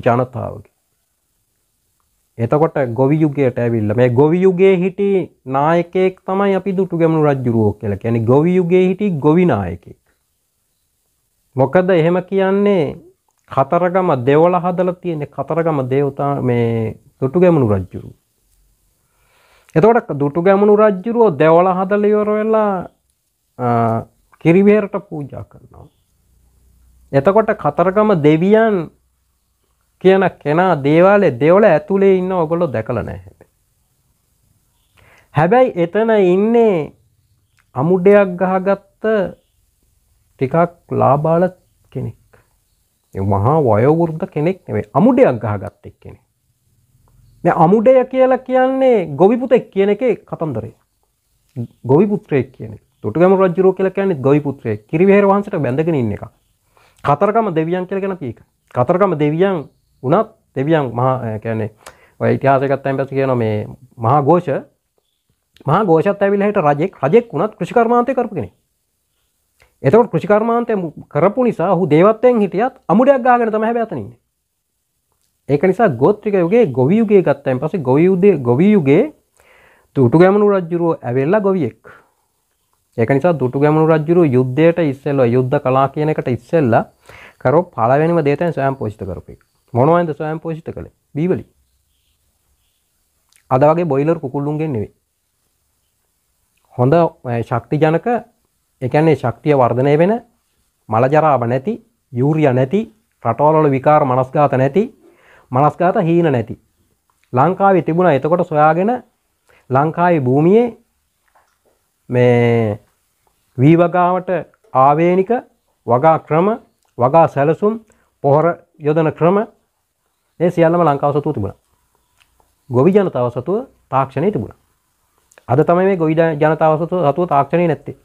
ජනතාවගේ. එතකොට ගොවි යුගයට ඇවිල්ල මේ ගොවි යුගේ හිටි නායකෙක් තමයි අපි දුටු ගැමුණු රජ්ජුරුවෝ කියල ැන ගොවි යුගේ හිටි ගොවිනායකෙක්. මොකද එහෙම කියන්නේ කතරගම දෙවල හදල තියෙන කතරගම දේවතා මේ දුටු ගැමුණු රජ්ජුරු. එතවට දුටු ගැමුණු රජ්ජුරුවෝ දෙවල හදල යොරවෙල්ලා කිරිවේරට පූජා කරනවා. එතකොට කතරගම දෙවියන් කියන කෙනා දේවාලේ දෙවල ඇතුළේ ඉන්න ඔගොලො දැකල නැහැ. හැබැයි එතන ඉන්නේ අමුඩයක් ගහගත්ත ටිකක් ලාබාල මහා වයවෘද්ධ කෙනෙක් නෙවේ අමුඩයක් ගහගත්තෙක් කෙනෙ. මෙ අමුඩය කියලා කියන්නේ ගොවිපුතෙක් කියන එක කතන්දරේ. ගොවිපුත්‍රයෙක් කියන තුටගම රජරෝ කියල කියන්නේ ගොවිපුත්‍රය කිරිවේර වහන්සට බැඳගෙන ඉන්න එක. කතරකම දෙවියන් කියල ගැන පීක. කතරකම දෙවියන් වනත් දෙවියන් මහා කියන්නේ ඔය ඉතිහාසකත් තැන් පැස කියන මේ මහා ගෝෂ මහා ගෝෂත් ඇවිල්හට රජෙක් රජෙක් වුණත් කෘෂිකර්මාන්තය කරපුගෙන එතකොට කෘෂිකර්මාන්තය කරපු නිසා හු දේවත්තයෙන් හිටියත් අමුඩයක් ගාගෙන තම හැබැතනන්න ඒක නිසා ගෝත්‍රිකයුගේ ගොවියුගේ ගත්තයන් පස ගොවියුදේ ගොවියුගේ තුටු ගැමනු රජ්ජුරුව ඇවෙල්ලා ගොවියෙක් ඒක නිසා දුටු ගැමනු රජ්ජුරු යුද්ධයට ඉස්සෙල්ල යුද්ධ කලා කියන එකට ඉස්සෙල්ල කරෝ පලවැනිම දේතයන් සෑම් පෝෂිත කරපෙක් මොනවන්ද සෑම් පෝෂිත කළ බීවලි අද වගේ බොයිලර් කුකුල්ලුන්ගෙන් නෙවේ හොඳ ශක්ති ජනක එකන්නේ ශක්තිය වර්ධනය වෙන මලජරාව නැති යුරිය නැති රටවලොල විකාර මනස්ගාත නැති මනස්ගාත හීන නැති. ලංකාවේ තිබුණ එතකොට සොයාගෙන ලංකාවේ භූමියේ මේ වීවගාවට ආවේනික වගා ක්‍රම වගා සැලසුම් පොහොර යොදන ක්‍රම ඒ සියල්ලම ලංකාව සතුව තිබුණ. ගොවි ජනතාව සතුව තාක්ෂණය තිබුණ. අද තමයි මේ ගොවිඩ ජනතාව සතුව තාක්ෂණය නැත්තේ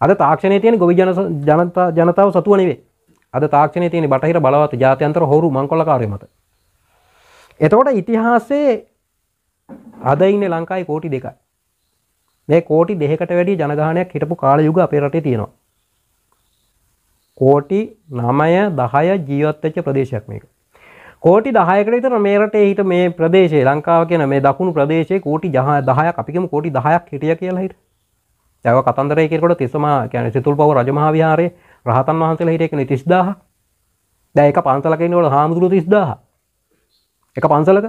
අද තාක්ෂණය තියෙන ගොවි ජනතා ජනතාව සතුව නෙවේ අද තාක්ෂණය තියෙන බටහිර බලවත් ජාත්‍යන්තර හොරු මංකොල්ලකාරය මත එතකොට ඉතිහාසයේ අද ඉන්නේ ලංකාවේ කෝටි දෙකයි මේ කෝටි දෙහකට වැඩි ජනගහනයක් හිටපු කාල යුග අපේ රටේ තියෙනවා. කෝටි නමය දහය ජීවත්තච්ච ප්‍රදේශයක් මේක. කෝටි දහයකට විතර මේ රටේ හිට මේ ප්‍රදේශයේ ලංකාව කියන මේ දකුණු ප්‍රදේශයේ කෝටි දහයක් අපිකම කෝටි දහයක් හිටිය කියලා හිට. තැව කතන්දරයකට තිස්සම කියන සිතුල් පව රජමහාවිහාරය රහතන් වහන්සේලා හිටියකන තිස්දාහ දැ එක පන්සලකනවට හාමුදුරු තිස්දාහ එක පන්සලක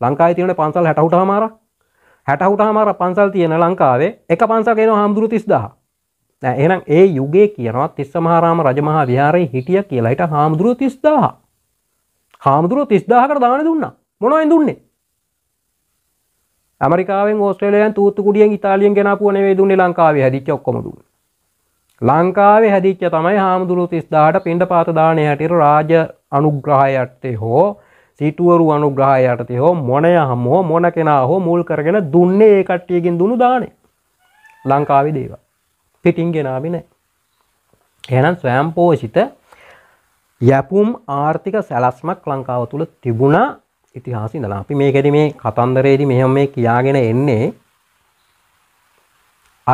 ලංකායි තියන පන්සල් හැටහුට හමාර හැටහුට හමාර පන්සල් තියෙන ලංකාවේ එක පන්සල් ගෙන හාමුදුරු තිස්දාහ එනම් ඒ යුගේ කියනවා තිස්සමහාරාම රජමහා විහාරයේ හිටිය කියලයිට හාමුදුරුව තිස්දාහ හාමුදුරුව තිස්දාහකට දාන දුන්න මොනවෙන් දුන්නේ ඇමරිකාවෙන් ඕස්ට්‍රේලයන් තුූත්තුකුඩියෙන් ඉතාලියෙන් ගෙනපුුවන වේදුන්නේ ලංකාවේ හැදිච්ච ඔක්කොමදු ලංකාවේ හැදිච්ච තමයි හාමුදුරු තිස්දාට පින්ඩ පාතදානය හැටිර රාජ අනුග්‍රහයටතේ හෝ සිටුවරු අනුග්‍රහයටතේ හෝ මොනය හමෝ මොන කෙනා හෝ මුල් කරගෙන දුන්නේ ඒ කට්ටියකින් දුුණු දානේ ලංකාවි දේව පිටින් ගෙනාබින එනම් ස්වෑම්පෝෂිත යැපුම් ආර්ථික සැලස්මක් ලංකාව තුළ තිබුණා ඉතිහාසි දලා අපි මේකෙද මේ කතන්දරේදි මෙහම මේ කියාගෙන එන්නේ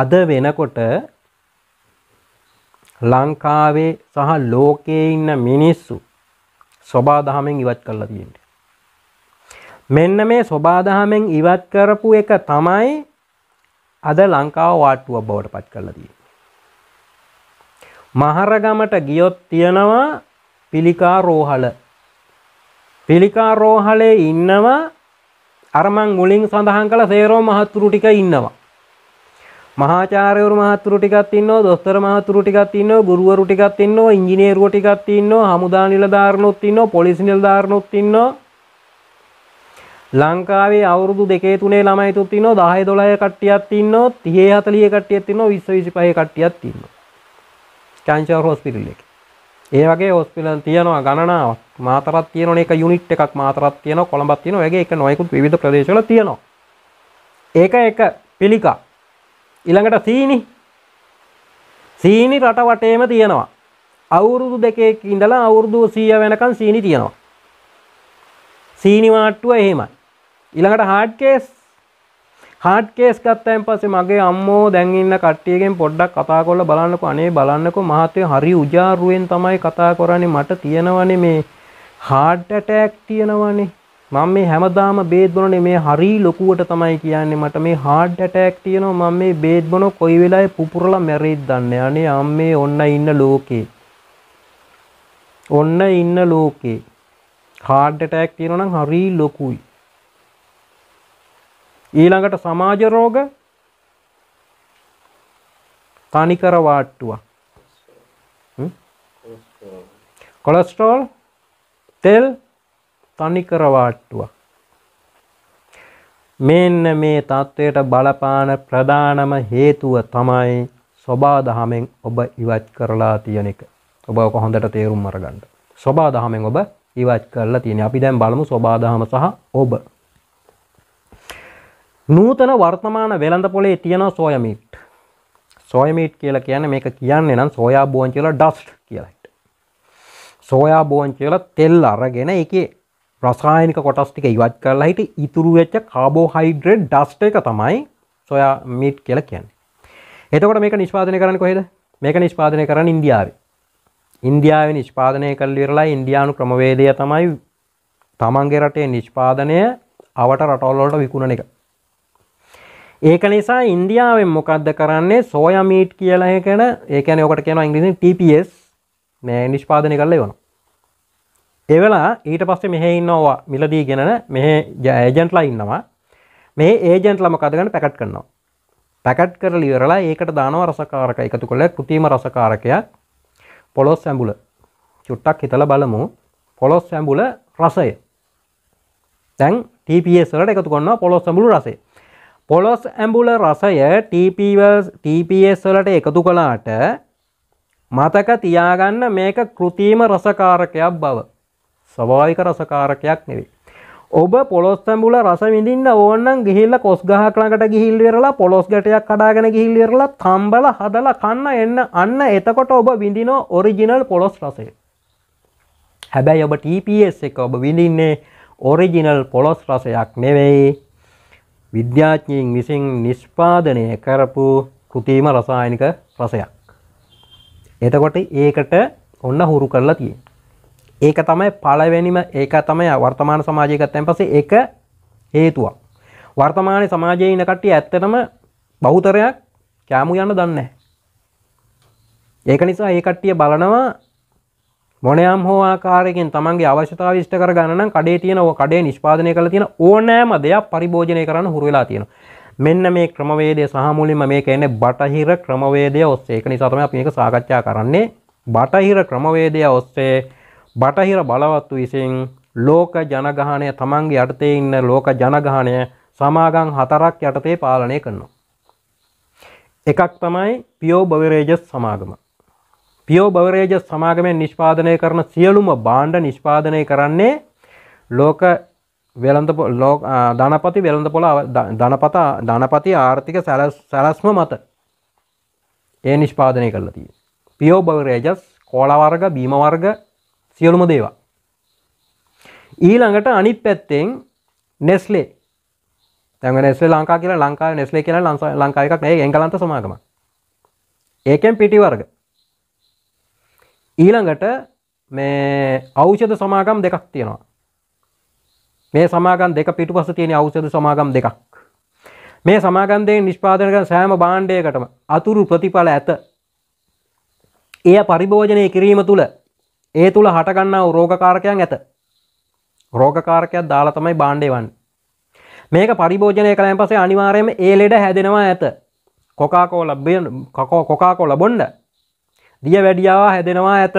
අද වෙනකොට ලංකාවේ සහ ලෝකයේ ඉන්න මිනිස්සු ස්වබාදහමෙන් ඉවත් කරලා තියෙන්ට. මෙන්න මේ ස්වබාදහමෙන් ඉවත් කරපු එක තමයි අද ලංකාව වාටුව බවට පත් කරලා තිය. මහරගමට ගියොත් තියෙනවා පිළිකා රෝහල පිළිකා රෝහලේ ඉන්නවා අරමං මුලින් සඳහන් කළ සේරෝ මහත්තුරු ටික ඉන්නවා. මහාචාරයවරු මහත්තුරු ටිකත් ඉන්නවා දොස්තර මහත්තුරු ටිකත් ඉන්නවා ගුරුවරු ටිකත් ඉන්නවා ඉංජිනේරුව ටිකත් ඉන්නවා හමුදා නිලධාරණුත් ඉන්නවා පොලිස් නිලධාරණුත් ඉන්නවා ලංකාවේ අවුරුදු දෙකේ තුනේ ළමයි තුත් ඉන්නවා 10 12 කට්ටියක් ඉන්නවා 30 40 කට්ටියක් ඉන්නවා 20 25 කට්ටියක් ඉන්නවා. කැන්සර් හොස්පිටල් එකේ ඒ වගේ ඔස්පිලන් තියනවා ගණනාවක් මාතරත් තියන එක යුනිට් එකක් මාතරත් තියන කොළඹත් තියන වගේ එක නොයකුත් විධ ප්‍රදේශල තියෙනවා ඒක එක පිළිකා ඉළඟට සීනි සීනි රට වටේම තියෙනවා අවුරුදු දෙකේ ඉඳලා අවුරුදු සීය වෙනකන් සීනි තියෙනවා සීනිවාට්ටුව එහෙමයි ඉළඟට හාඩ් කේස් හාට් කේස් ගත්තයින් පස්සේ මගේ අම්මෝ දැන් ඉන්න කට්ටියගෙන් පොඩ්ඩක් කතා කරලා බලන්නකො අනේ බලන්නකො මහත්තයෝ හරි උජාරුවෙන් තමයි කතා කරන්නේ මට තියෙනවනේ මේ හාඩ් ඇටැක් තියෙනවනේ මම මේ හැමදාම බේත් බොනනේ මේ හරි ලොකුවට තමයි කියන්නේ මට මේ හાર્ට් ඇටැක් තියෙනවා මම මේ බේත් බොන කොයි වෙලාවෙ පුපුරලා මැරෙයිද දන්නේ අනේ අම්මේ ඔන්න ඉන්න ලෝකේ ඔන්න ඉන්න ලෝකේ හાર્ට් ඇටැක් තියෙනවා නම් හරි ලොකුයි ඊළඟට සමාජ රෝග තනිකර වාට්ටුවක් කොලස්ට්‍රෝල් තෙල් තනිකර වාට්ටුවක් මෙන්න මේ තත්ත්වයට බලපාන ප්‍රධානම හේතුව තමයි ස්වබාදහමෙන් ඔබ ඉවත් කරලා තියෙන එක ඔබ කොහොඳට තේරුම් අරගන්න ස්වබාදහමෙන් ඔබ ඉවත් කරලා තියෙන අපි දැන් බලමු ස්වබාදහම සහ ඔබ නූතන වර්තමාන වෙළඳ පොලේ තියෙන සෝයමීට් සෝයමීට් කියලා කියන මේක කියන්නේ නම් සෝයා බෝංචි වල ඩස්ට් කියලාට. සෝයා බෝංචි වල තෙල් අරගෙන ඒකේ රසායනික කොටස් ටික ඉවත් කරලා හිට ඉතුරු වෙච්ච කාබෝහයිඩ්‍රේට් ඩස්ට් එක තමයි සෝයා මීට් කියලා කියන්නේ. එතකොට මේක නිෂ්පාදනය කරන්නේ කොහෙද? මේක නිෂ්පාදනය කරන්නේ ඉන්දියාවේ. ඉන්දියාවේ නිෂ්පාදනය කළ ඉවරලා ඉන්දියානු ක්‍රමවේදය තමයි තමන්ගේ රටේ නිෂ්පාදනය අවට රටවල් වලට විකුණන එක. ඒක නිසා ඉන්දියාවෙන් මොකක්ද කරන්නේ සෝයමීට් කියලා එකන ඒකන ඔකට කියන ඉංග්‍රිසින් TPS මේ නිෂ්පාදනය කරල වන එවලා ඊට පස්සේ මෙහෙ ඉන්නවා මිලදී ගෙනන මෙහ ජයජන්ටලා ඉන්නවා මේ ඒජන්ට්ලම කදගන්න පැකට් කරනවා පැකට් කරල ඉවරලා ඒකට දානව රසකාරක එකතු කොළ කුටීම රසකාරකයක් පොලොස් සැඹුල චුට්ටක් හිතල බලමු පොලොස් සැඹුල රසය තැන් TPS වලට එකතු කොන්න පොලොස් සැඹුලු රසේ පොලොස් ඇඹුල රසය TPS වලට එකතු කළාට මතක තියාගන්න මේක කෘතිම රසකාරකයක් බව ස්වභාවික රසකාරකයක් නෙවේ. ඔබ පොලොස් ඇඹුල රස විඳින්න ඕනනම් ගිහිල්ල කොස් ගහක් ළඟට ගිහිල් වෙරලා පොලොස් ගැටයක් කඩාගෙන ගිහිල් වෙරලා තම්බල හදලා කන්න එන්න අන්න එතකොට ඔබ විඳින ඔරිජිනල් පොලොස් රසය. හැබැයි ඔබ TPS එක ඔබ විඳින්නේ ඔරිජිනල් පොලොස් රසයක් නෙවෙයි විද්‍යාඥයින් විසින් නිෂ්පාදනය කරපු කෘතිම රසායනික රසයක්. එතකොට ඒකට ඔන්න හුරු කරලා තිය. ඒක තමයි පලවැනිම ඒක තමයි වර්තමාන සමාජයකත්තැන් පසේ එක හේතුවක්. වර්තමානය සමාජය ඉන කට්ටිය ඇත්තටම බහුතරයක් කෑමු යන්න දන්න. ඒක නිසා ඒ කට්ටිය බලනවා මොනයම් හෝ ආකාරයකින් තමන්ගේ අවශ්‍යතාව විෂ්ට කර ගණන කඩේ තියෙන කඩේ නිෂ්පාදනය කළ තියෙන ඕනෑම දෙයක් පරිභෝජනය කරන්න හුරු වෙලා තියෙනවා මෙන්න මේ ක්‍රමවේදය සහමුලින්ම මේ කියන්නේ බටහිර ක්‍රමවේදය ඔස්සේ ඒක නිසා තමයි අපි මේක සාකච්ඡා කරන්නේ බටහිර ක්‍රමවේදය ඔස්සේ බටහිර බලවත්තු විසින් ලෝක ජනගහනය තමන්ගේ යටතේ ඉන්න ලෝක ජනගහනය සමාගම් හතරක් යටතේ පාලනය කරනවා එකක් තමයි පියෝ බවරේජස් සමාගම පියෝ බවරේජ සමාගමෙන් නිෂ්පාදනය කරන සියලුම බාණ්ඩ නිෂ්පාදනය කරන්නේ ලෝක වෙළඳ ලෝක ධනපති වෙළඳ පොළ ධනපත ධනපති ආර්ථික සැලස්ම මත ඒ නිෂ්පාදනය කරලා තියෙන්නේ. පියෝ බවරේජස් කෝලා වර්ග බීම වර්ග සියලුම දේවා. ඊළඟට අනිත් පැත්තෙන් නෙස්ලේ දැන් නෙස්ලේ ලංකා කියලා ලංකාවේ නෙස්ලේ කියලා ලංකාව එකක් නෙවෙයි එංගලන්ත සමාගමක්. ඒකෙන් පිටි වර්ග ඊළඟට මේ අවෂද සමාගම් දෙකක් තියෙනවා මේ සමාගම් දෙක පිටු පස තියෙන අවෂද සමාගම් දෙකක් මේ සමාගන්ධයෙන් නිෂ්පාදනක සෑම බාණ්ඩයකටම අතුරු ප්‍රතිඵල ඇත එය පරිභෝජනය කිරීම තුළ ඒ තුළ හටගන්නා රෝගකාරකයන් ඇත රෝගකාරකයක් දාලා තමයි බාණ්ඩයවන්න මේක පරිභෝජනය කළන් පසේ අනිවාරයම ඒ ලෙඩ හැදෙනවා ඇත කොකාකෝල කොකාකෝල බොන්්ඩ දිය වැඩියාව හැදෙනවා ඇත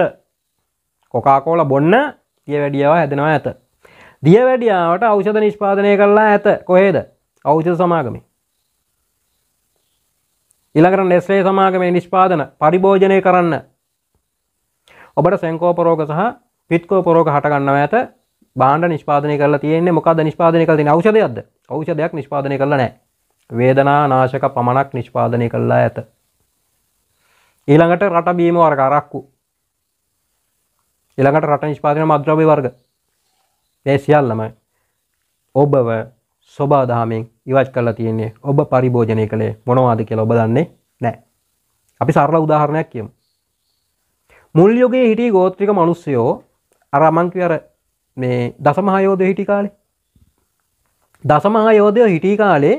කොකාකෝල බොන්න දිය වැඩියාව හැදෙනවා ඇත දිය වැඩියාවට ඖෂධ නිෂ්පාදනය කරලා ඇත කොහේද ඖෂධ සමාගමි ඉළඟට නෙස්ලේ සමාගමේ නිෂ්පාදන පරිභෝජනය කරන්න ඔබට සංකෝපරෝග සහ පිත්කෝපරෝග හටගන්නව ඇත බාණ්ඩ නිෂ්පාදනය කල තියන්නේ මොකද නිෂ්පාදනය කල තින ෞෂධයක්ද ෞෂධයක් නිෂ්පාදනය කරලා නෑ වේදනා නාශක පමණක් නිෂ්පාදනය කරලා ඇත ඊළඟට රට බීම වර්ග අරක්කු ඊළඟට රට නිෂ්පාදන මද්‍රව්‍ය වර්ග මේ සියල්ලම ඔබව ස්වබාදහමෙන් ඉවච් කරලා තියෙන්නේ ඔබ පරිභෝජනය කළේ මොනවාද කියලා ඔබ දන්නේ නෑ අපි සරල උදාහරණයක් කියමු මුල් යුගයේ හිටිය ගෝත්‍රික මිනිස්සයෝ අර අමංකි අර මේ දසමහායෝධය හිටි කාලේ දසමහායෝධය හිටි කාලේ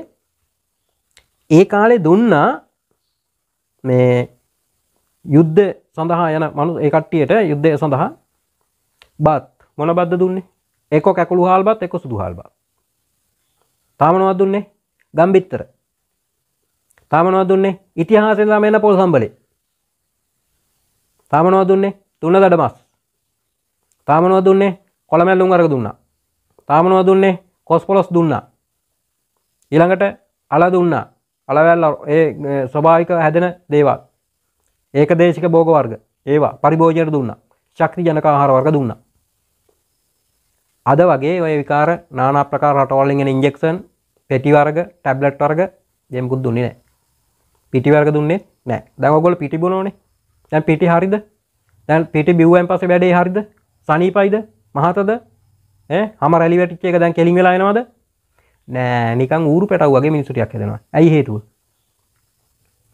ඒ කාලේ දුන්නා මේ යුද්ධ සඳහා යන මනු එකට්ටියට යුද්ධය සඳහා බත් මොන බද්ධ දුන්නේ එක කැකුළු හල්බත් එක සුදු හල්බ තාමනවත් දුන්නේ ගම්බිත්තර තාමනවත් දුන්නේ ඉතිහාසෙන් ලාම එන පොල් සම්බලේ තාමනවත් දුන්නේ තුන්න දඩ මස් තාමනවත් දුන්නේ කොළමැල්ලුම් අරක දුන්නා තාමනවත් දුන්නේ කොස් පොලොස් දුන්නා ඊළඟට අල දුන්නා අලවැල්ල ඒ ස්වභාවික හැදෙන දේවල් ඒක දේශක බෝග වර්ග ඒවා පරිභෝජයට දුන්න ශක්ති ජනකාහාර වර්ග දුන්න අද වගේ ඔය විකාර නානා ප්‍රකාර රටවල්ලින් ඉන්ජෙක්ෂන් පෙටි වර්ග ටැබ්ලට් වර්ග දෙමුකුත් දුන්නේ නෑ පිටි වර්ග දුන්නේ නෑ දැන් ඔයගොල්ලෝ පිටි බොනෝනේ දැන් පිටි හරිද දැන් පිටි බිව්වෙන් පස්සේ වැඩේ හරිද සනීපයිද මහතද ඈ හැම රැලි වැටිච්ච එක දැන් කෙලින් වෙලා එනවද නෑ නිකන් ඌරු පැටව් වගේ මිනිස්සු ටිකක් හදනවා ඇයි හේතුව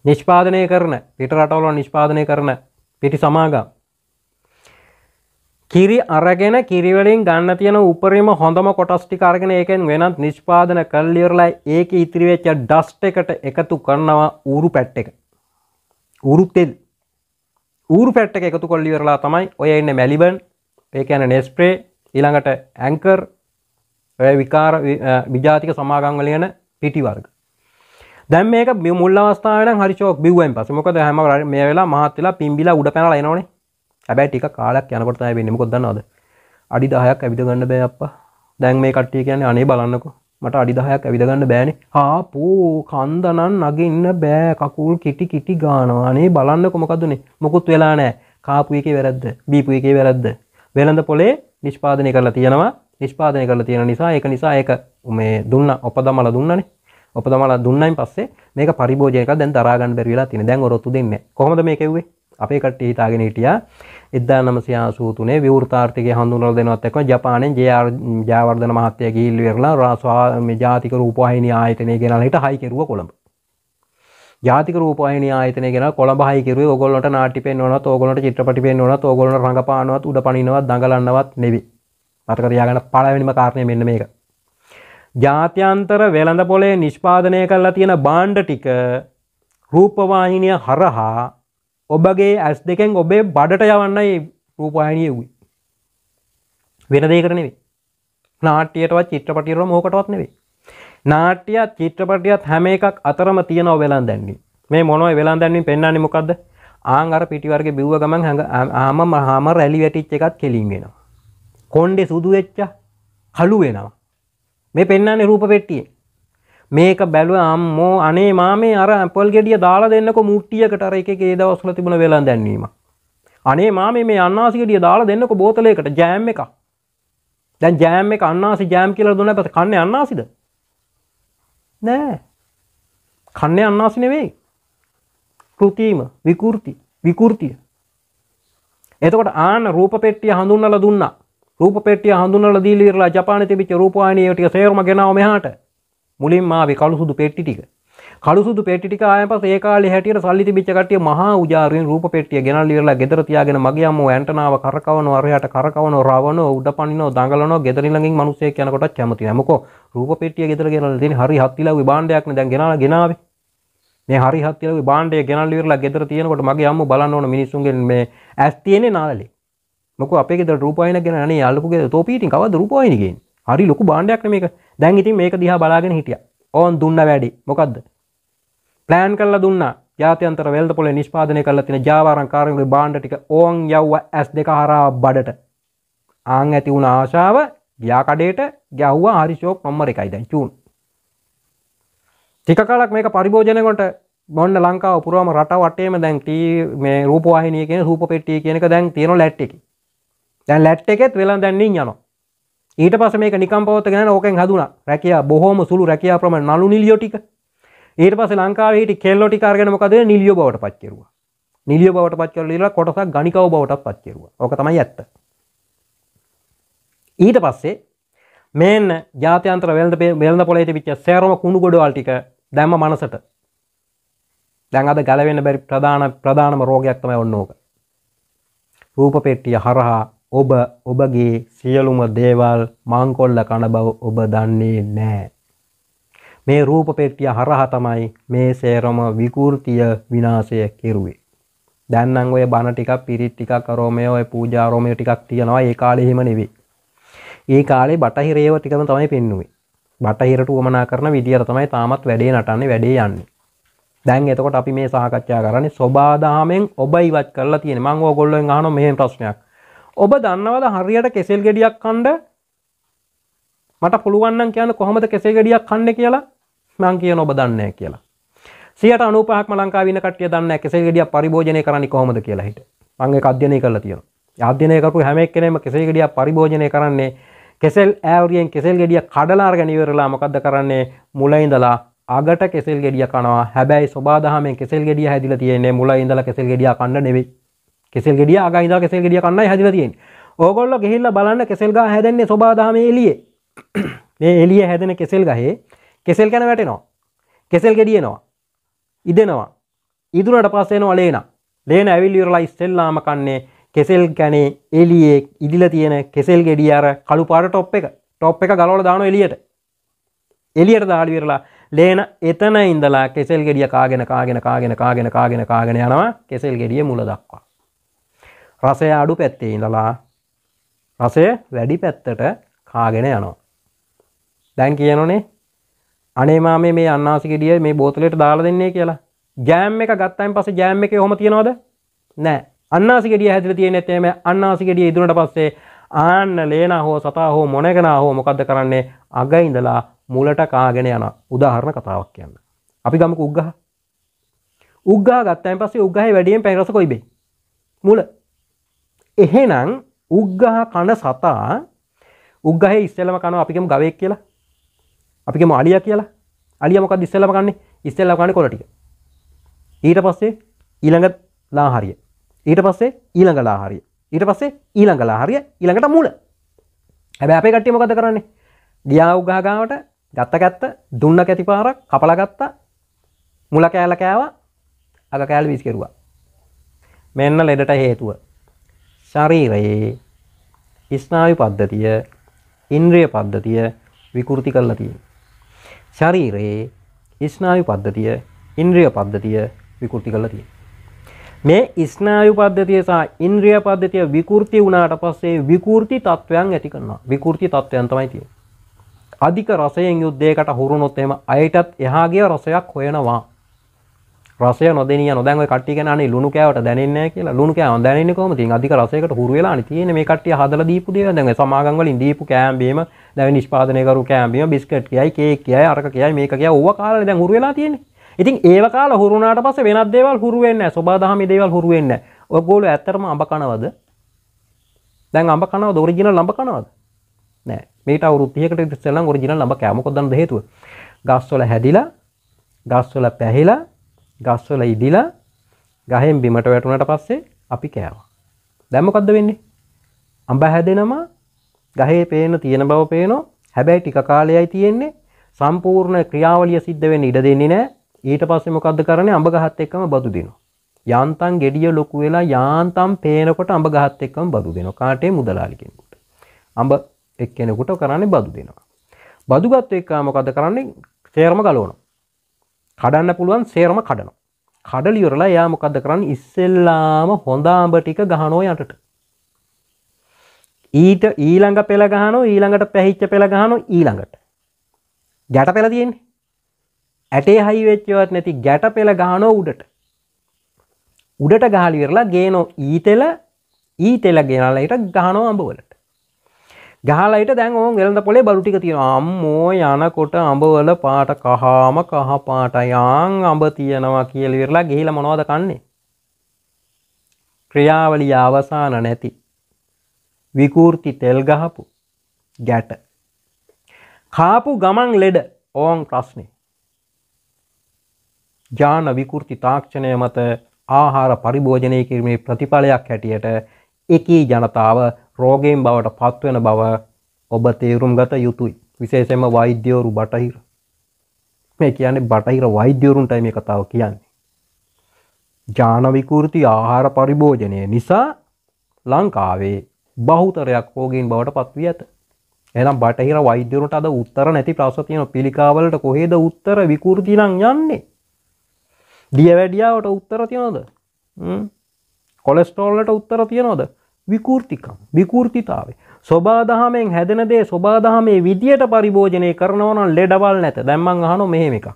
නිෂ්පාදනය කරන පිට රටවල නිෂ්පාදනය කරන පිටි සමාගම් කිරි අරගෙන කිරිවලින් ගන්න තියෙන උපරිම හොඳම කොටස්ටි කාරගෙන ඒකෙන් වෙනත් නිෂ්පාදන කල්ලියරලා ඒක ඉතිරිවෙච්ච ඩස්ට එකට එකතු කරනවා ඌරු පැට් එක ඌරු තෙල් ඌරු පැට් එක එකතු කොල්ලිවරලා තමයි ඔය එන්න මැලිබන් ඒකයන නෙස්ප්‍රේ ඊළඟට ඇංකර් ඔය විකාර විජාතික සමාගංවලයන පිටිවර්ග දැන් මේක මුල් අවස්ථාවෙන් හරි ෂෝක් බිව්වෙන් පස්සේ මොකද හැම මේ වෙලා මහත් වෙලා පිම්බිලා උඩ පැනලා එනවනේ හැබැයි ටික කාලයක් යනකොට තමයි වෙන්නේ මොකද දන්නවද අඩි 10ක් ඇවිද ගන්න බෑ අප්පා දැන් මේ කට්ටිය කියන්නේ අනේ බලන්නකෝ මට අඩි 10ක් ඇවිද ගන්න බෑනේ ආපෝ කන්දනම් නගින්න බෑ කකුල් කිටි කිටි ගානවා අනේ බලන්නකෝ මොකදුනේ මොකුත් වෙලා නැහැ කාපු එකේ වැරද්ද බීපු එකේ වැරද්ද වෙළඳ පොලේ නිෂ්පාදනය කරලා තියෙනවා නිෂ්පාදනය කරලා තියෙන නිසා ඒක නිසා ඒක මේ දුන්න ඔපදමලා දුන්නනේ ඔපදමලා දුන්නයින් පස්සේ මේක පරිභෝජනයක දැන් දරා ගන්න බැරි වෙලා තියෙන. දැන් ඔරොත්තු දෙන්නේ. කොහොමද මේ කෙව්වේ? අපේ කට්ටිය හිතාගෙන හිටියා 1983 විවෘතාර්ථිකය හඳුන්වලා දෙනවත් එක්ක ජපානයේ ජේ.ආර්. ජයවර්ධන මහත්තයා ගිහිල්ලා ඉවරලා රාස්වා මේ ජාතික රූපවාහිනී ආයතනය ගෙනාලා හිට හයි කෙරුවා කොළඹ. ජාතික රූපවාහිනී ආයතනය ගෙනාලා කොළඹ හයි කෙරුවේ ඕගොල්ලන්ට නාට්‍ය පෙන්වනවත් ඕගොල්ලන්ට චිත්‍රපටි පෙන්වනවත් ඕගොල්ලන්ට රඟපානවත් උඩ පනිනවත් දඟලන්නවත් නෙවෙයි. මතක තියාගන්න පළවෙනිම කාරණය මෙන්න මේක. ජාත්‍යන්තර වෙළඳ පොලේ නිෂ්පාදනය කරලා තියෙන බාණ්ඩ ටික රූපවාහිනය හරහා ඔබගේ ඇස් දෙකෙන් ඔබේ බඩට යවන්නයි රූපවාහිනිය වූයි. වෙන දෙයකට නෙවෙයි. නාට්‍යයටවත් චිත්‍රපටියටම මොකටවත් නෙවෙයි. නාට්‍යයත් චිත්‍රපටියත් හැම එකක් අතරම තියෙනව වෙළඳැන්වීම්. මේ මොනවයි වෙළඳැන්වීම් පෙන්වන්නේ මොකද්ද? ආන් අර පිටි වර්ගේ බිව්ව ගමන් හඟ ආම මහාම රැලි වැටිච්ච එකත් කෙලින් වෙනවා. කොණ්ඩේ සුදු වෙච්ච කළු වෙනවා. මේ පෙන්න්නන්නේ රූප පෙට්ටිය මේක බැලුව අම්මෝ අනේ මා මේ අර ඇපල් ගෙඩිය දාලා දෙන්නක මුට්ටියකටර එක ඒ දවස්ල තිබුණ වෙලා දැන්වීම අනේ මා මේ අන්නාසිකටිය දාලා දෙන්නක බෝතලයකට ජෑම් එක දැන් ජෑම් එක අන්නාසි ජෑම් කියලා දුන්න පැත කන්න අන්නාසිද නෑ කන්නේ අන්නාසි නෙවෙයි කෘතිීම විකෘති විකෘතිය එතකොට ආන රූප පෙට්ටිය හඳුන්නල දුන්නා රූපපෙට්ටිය හඳුනලා දීලා ඉරලා ජපානයේ තිබිච්ච රූපවාහිනිය ටික සේරම ගෙනාව මෙහාට. මුලින්ම ආවේ කළුසුදු පෙට්ටි ටික. කළුසුදු පෙට්ටි ටික ආයන් පස්සේ ඒ කාලේ හැටියට සල්ලි තිබිච්ච කට්ටිය මහා උජාරුවෙන් රූපපෙට්ටිය ගෙනල්ලා ඉරලා ගෙදර තියාගෙන මගේ අම්මෝ ඇන්ටනාව කරකවනව අරයට කරකවනව රවනව උඩපනිනව දඟලනව ගෙදර ළඟින් මිනිස්සෙක් යනකොට කැමති නෑ. මොකෝ රූපපෙට්ටිය ගෙදර ගෙනල්ලා දෙන හරි හත්තිලව්වේ බාණ්ඩයක්නේ දැන් ගෙනාලා ගෙනාවේ. මේ හරි හත්තිලව්වේ බාණ්ඩය ගෙනල්ලා ඉරලා ගෙදර තියෙනකොට මගේ අම්මෝ බලන්න ඕන මිනිස්සුන්ගෙන් මේ ඇස් තියෙන්නේ නාලලේ. මොක අපේ ද රූපයන ගෙන න අල්ලපුගේ තෝපීටි කවද රූපයනගෙන් හරි ලොකු බාණ්ඩයක් මේක දැන් ඉතින් මේක දිහා බලාගෙන හිටිය ඕන් දුන්න වැඩි මොකක්ද ප්ලෑන් කරලා දුන්න ජාතන්තර වෙල්ද පොල නිස්පාදනය කල තින ජාවාරංකාරගේ බාණ්ඩටික ඕන් යව්ව ඇස් දෙක හරා බඩට ආං ඇති වුණ ආශාව ග්‍යාකඩේට ගැව්වා ආරිශෝක් නොම්මර එකයි දැන් චූන් ටික කාලක් මේක පරිභෝජනකොට බොන්න ලංකාව පුරුවම රට වටේම දැන් ටී මේ රූපවාහිනය කියෙන රූප පෙට්ටිය කියනක දැන් තියෙන ලැට්ටෙකි දැන් ලැට් එකෙත් වෙලා දැන්නින් යනවා ඊට පස මේ නිකම් පවත ගැන ඕකෙන් හදුන රැකයා බොහෝම සුළු රැකයා ප්‍රම නලු නිලියෝ ටික ඊට පස ලංකාවට කෙල්ලොටි කාර්ගෙනමකද නිලියෝ බවට පච්චරුව නිලියෝ බවට පච්චරලලා කොටසක් ගනිකව බවට පච්චරුව ඕක තමයි ඇත්ත ඊට පස්සේ මෙන් ජාතයන්ත්‍ර වෙල්ද වෙල්ද පොලේ විච්ච සෑරම කුණු ගොඩවල් ටික දැම්ම මනසට දැන් අද ගලවෙන්න බැරි ප්‍රධාන ප්‍රධානම රෝගයක් තමයි ඔන්න ඕක රූප පෙට්ටිය හරහා ඔබ ඔබගේ සියලුම දේවල් මංකොල්ල කන බව ඔබ දන්නේ නෑ. මේ රූපපෙට්ටිය හරහ තමයි මේ සේරම විකෘතිය විනාශය කෙරුවේ. දැන්නං ඔය බණ ටිකක් පිරිත් ටිකක් කරෝමය ඔය පූජා රෝමය ටිකක් තියෙනවා ඒ කාලේ එහෙම නෙවෙයි. ඒ කාලේ බටහිර ඒව ටිකම තමයි පෙන්නුවේ. බටහිරට උවමනා කරන විදියට තමයි තාමත් වැඩේ නටන්නේ වැඩේ යන්නේ. දැන් එතකොට අපි මේ සාකච්ඡා කරන්නේ සෝබාදාමෙන් ඔබ ඉවත් කරලා තියෙන. මම ඕගොල්ලෝෙන් අහනවා මෙහෙම ප්‍රශ්නයක්. ඔබ දන්නවද හරියට කෙසෙල් ගෙඩියක් කණ්ඩ මට පුළුවන්න්න කියන කොහොමද කෙසේ ගෙඩියක් කන්න කියලා මං කියන ඔබ දන්නේ කියලා සියට අනුපහක් ලංකා වන කටය දන්න කෙසේ ගෙඩිය පරිභෝජනය කරන්න කොහොමද කියලා හිට මංගේ අධ්‍යනය කරලා තියෙන අධ්‍යනයකරු හැමක් කෙනෙම කෙසේ ගෙඩිය පරිභෝජනය කරන්නේ කෙසෙල් ඇවරියෙන් කෙසෙල් ගෙඩිය කඩලාර් ගැනිවරලා මොකක්ද කරන්නේ මුලයිඉඳලා අගට කෙසෙල් ගෙඩිය කනවා හැබැයි ස්වබාදහමෙන් කෙසෙල් ගෙඩිය හැදිල තියෙන්නේ මුල ඉඳලා කෙසෙල් ගෙඩිය කන්න නෙවෙයි කෙසල් ගෙඩිය අගහිද කෙසල් ගෙඩිය කන්නයි හැදිල තියෙන් ඕගොල්ල ගෙහිල්ල බලන්න කෙසල්ගා හැදන්නේ ස්වබාදාම එලිය මේ එලිය හැදෙන කෙසෙල් ගහේ කෙසෙල් කැන වැටෙනවා කෙසෙල් ගෙඩියනවා ඉදෙනවා ඉදුනට පස්සේනවා ලේන ලේන ඇවිල්ලිරලා ඉස්සෙල්ලාම කන්නේ කෙසෙල් කැනේ එලියේ ඉදිල තියෙන කෙසෙල් ගෙඩිය අර කළු පාට ටොප් එක ටොප් එක ගලවල දාන එලියට එලියට දාඩිවිරලා ලේන එතන ඉඳලා කෙසෙල් ගෙඩිය කාගෙන කාගෙන කාගෙන කාගෙන කාගෙන කාගෙන යනවා කෙසෙල් ගෙඩිය මුල දක්වා රසය අඩු පැත්තේ ඉඳලා රසය වැඩි පැත්තට කාගෙන යනවා. දැන් කියනනේ අනේ මා මේ අන්නාසිකෙඩිය මේ බෝතලයට දාලා දෙන්නේ කියලා. ජෑම් එක ගත්තයින් පස්සේ ජෑම් එකේ ඔහොම තියනවද? නෑ. අන්නාසිකෙඩිය හැදලා තියෙනෙත් එහෙම අන්නාසිකෙඩිය ඉදුණට පස්සේ ආන්න ලේනා හෝ සතා හෝ මොනකනා හෝ මොකද්ද කරන්නේ? අග ඉඳලා මුලට කාගෙන යනවා. උදාහරණ කතාවක් කියන්න. අපි ගමුකෝ උග්ගහ. උග්ගහ ගත්තයින් පස්සේ උග්ගහේ වැඩියෙන් පැන් රස කොයිබේ? මුල එහෙනම් උග්ගහ කණ සතා උග්ගහ ඉස්සලම කනු අපිකම ගවයක් කියලා අපිකම අලිය කියලා අලිය මොකක් ඉස්සලම කන්නේ ඉස්සල්ල කණ කොලටික ඊට පස්සේ ඊළඟ ලාහරිය ඊට පස්සේ ඊළඟ ලාහරිය ඊට පස්සේ ඊළඟ ලාහරිය ඊළඟට මූල හැබ අපේ කට්ටි මොකද කරන්නේ ගියා උග්ගාගාවට ගත්ත ගත්ත දුන්න කැතිපාරක් කපලගත්තා මුල කෑල කෑවා අග කෑල් විස් කෙරුවා මෙන්න ලෙඩට හේතුව ශරීරයේ ස්නායු පද්ධතිය ඉන්ද්‍රිය පද්ධතිය විකෘති කරලා තියෙනවා. ශරීරයේ ස්නායු පද්ධතිය ඉන්ද්‍රිය පද්ධතිය විකෘති කරලා තියෙනවා. මේ ස්නායු පද්ධතිය සහ ඉන්ද්‍රිය පද්ධතිය විකෘති වුණාට පස්සේ විකෘති තත්වයන් ඇති කරනවා. විකෘති තත්වයන් තමයි තියෙන්නේ. අධික රසයෙන් යුද්ධයකට හුරුනොත් එහෙම අයටත් එහා ගිය රසයක් හොයනවා. රසය නොදනිය නොදැන් කට්ටිය න ලුණු කෑවට දැනන්න කියලා ලුණු කෑ දැනන්න කොමති අධික රසයකට හුරුවෙලා තියෙන මේ කට්ටිය හදල දීපු දේ දැන් සමාගංවලින් දීපු කෑම්බීම දැන් නිෂ්පාදනයකරු කෑම්බීම බිස්කට් කියයි කේක් කියයි අරක කියයි මේක කිය ඕව කාලේ දැන් හුරුවෙලා තියෙන්නේ ඉතින් ඒව කාලා හුරුනාට පස්සේ වෙනත් දේවල් හුරු වෙන්නේ නැහැ සබදාහම දේවල් හුරු වෙන්නේ නැහැ ඔයගොල්ලෝ ඇත්තටම අඹ කනවද දැන් අඹ කනවද ඔරිජිනල් අඹ කනවද නෑ මේට අවුරුදු 30කට ඉස්සෙල්ලා ඔරිජිනල් අඹ කෑම කොද්දන්න හේතුව ගස්වල හැදිලා ගස්වල පැහිලා ගස්වල ඉදිලා ගහෙන් බිමට වැටුණට පස්සේ අපි කෑවා දැමකක්ද වෙන්නේ අඹ හැදෙනවා ගහේ පේන තියෙන බව පේනෝ හැබැයි ටික කාලයයි තියෙන්නේ සම්පූර්ණ ක්‍රියාවලිය සිද්ධ වෙන්න ඉඩ දෙන්නේ නෑ ඊට පස්සේ මොකද්ද කරන්නේ අඹ ගහත් එක්කම බදු දෙනවා යාන්තම් gediya ලොකු වෙලා යාන්තම් පේනකොට අඹ ගහත් එක්කම බදු දෙනවා කාටේ මුදලාලි කෙනෙකුට අඹ එක්කෙනෙකුට කරන්නේ බදු දෙනවා බදුගත් එක්කම මොකද්ද කරන්නේ තේරම ගලවනවා කඩන්න පුළුවන් සේරම කඩනවා කඩලියරලා යා මොකක්ද කරන්න ඉස්සෙල්ලාම හොඳාඹ ටික ගහනෝ යටට ඊට ඊළඟ පෙළ ගහනෝ ඊළඟට පැහිච්ච පෙළ ගහනෝ ඊළඟට ගැට පෙළ තියෙන්නේ ඇටේ හයි වෙච්චවත් නැති ගැට පෙළ ගහනෝ උඩට උඩට ගහලිවෙරලා ගේනෝ ඊතෙල ඊතෙල ගෙනලට ගහනෝ අඹවලට ගහලයිට දැන් ඕන් එළඳ පොලේ බලුටික තියෙන අම්මෝ යනකොට අඹවල පාට කහාම කහ පාට යාන් අඹ තියෙනවා කියල විරලා ගිහිල මොනවද කන්නේ ක්‍රියාවලිය අවසාන නැති විකෘති තෙල් ගහපු ගැට කාපු ගමන් ලෙඩ ඕන් ප්‍රශ්නය ජාන විකෘති තාක්ෂණය මත ආහාර පරිභෝජනය කිරීමේ ප්‍රතිඵලයක් හැටියට එකී ජනතාව රෝගයෙන් බවට පත්වෙන බව ඔබ තේරුම් ගත යුතුයි විශේෂම වෛද්‍යවරු බටහිර මේ කියන්නේ බටහිර වෛද්‍යවරුන්ටයි මේ කතාව කියන්නේ ජානවිකෘති ආහාර පරිභෝජනය නිසා ලංකාවේ බහුතරයක් රෝගීන් බවට පත්වී ඇත එනම් බටහිර වෛද්‍යරුට අද උත්තර නැති ප්‍රශ්න තියෙන පිළිකාවලට කොහෙද උත්තර විකෘති නම් යන්නේ දියවැඩියාවට උත්තර තියනොද කොලෙස්ටෝල්ලට උත්තර තියනොද විකෘතිකම් විකෘතිතාවේ ස්වබාදහමෙන් හැදනදේ ස්වබාදහමේ විදියට පරිභෝජනය කරනවනන් ලෙඩවල් නැත දැම්මන් හනු මෙහෙම එකක්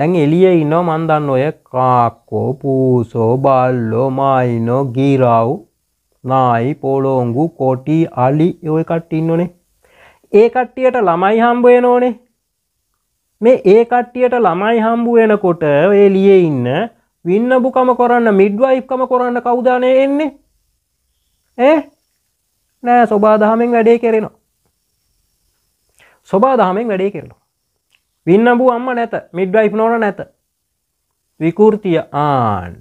දැන් එලිය ඉන්න මන්දන්න ඔය කාක්කෝ පූසෝ බල්ලෝ මයිනෝ ගීරව් නායි පෝලෝංගු කෝටි අලි ඔය කට්ට ඉන්නනේ ඒ කට්ටියට ළමයි හම්බුවෙන ඕනේ මේ ඒ කට්ටියට ළමයි හම්බුවෙනකොට එලිය ඉන්න වින්නබුකම කොරන්න මිඩ්වයික්කම කොරන්න කවුදානය එන්නේ ඒ නෑ සොබා දහමෙන් වැඩේ කෙරෙනවා සොබා දහමෙන් වැඩේ කරනවා වින්නබූ අම්ම නැත මිඩ්වයි් නොන නැත විකෘතිය ආන්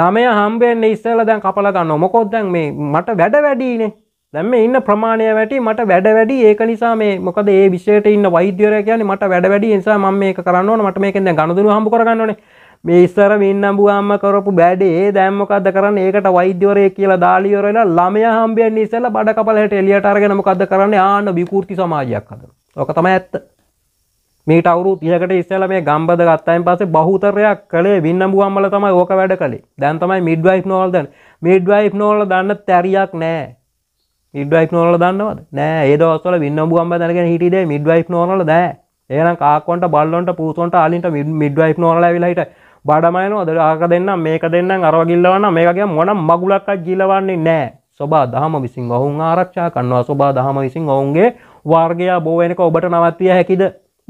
ළමය හම්බෙන්න්න ඉස්සල දැන් කපලගන්න මොකොද්දැන් මේ මට වැඩ වැඩීනේ දැම ඉන්න ප්‍රමාණය වැටි මට වැඩ වැඩි ඒක නිසා මේ මොකද ඒ විෂයට ඉන්න වෛද්‍යරය කියන මට වැඩ වැඩි නිසා ම මේ කරන්න මට මේකෙද ගණදුර හම්බ කරගන්නන මේ ඉස්සර මින් අඹුවාම්ම කරපු බැඩේ දැම්මකක්ද කරන්න ඒකට වෛද්‍යවරය කියලා දාලියවරලා ළමය හම්බයන් ඉස්සල බඩ කපල හට එලියට අරගෙනමකක්ද කරන්න ආන්න විකෘති සමාජයක් හද ඕක තම ඇත්ත මේට අවුරු තියකට ඉස්සල මේ ගම්බද ගත්තයින් පසේ බහතරයක් කළේ වින්නඹුවම්මල තමයි ඕක වැඩ කළේ දැන් තමයි මිඩ්වයි් නෝල් දැන් මිඩ්වයි් නෝල දන්න තැරයක් නෑ මිඩ්වයි් නෝල දන්නවද නෑ ඒදවස්සල වින්නඹුවම්ම දැනගෙන හිටියේ මිඩ්වයි් නෝල දෑ ඒනම් කාකොන්ට බල්ලොන්ට පූසොන්ට අලින්ට මිඩ්වයි් නෝල ඇවිලහිට බඩමයනෝ අද ආක දෙන්න මේක දෙන්න අරවගිල්ලවන්න මේකගේ මොන මගුලක් ගිලවන්නේ නෑ සොබා දහම විසින් ඔවුන් ආරක්ෂා කන්නවා සොබා දහම විසින් ඔවුන්ගේ වාර්ගයා බෝවෙනක ඔබට නවත්තිය හැකිද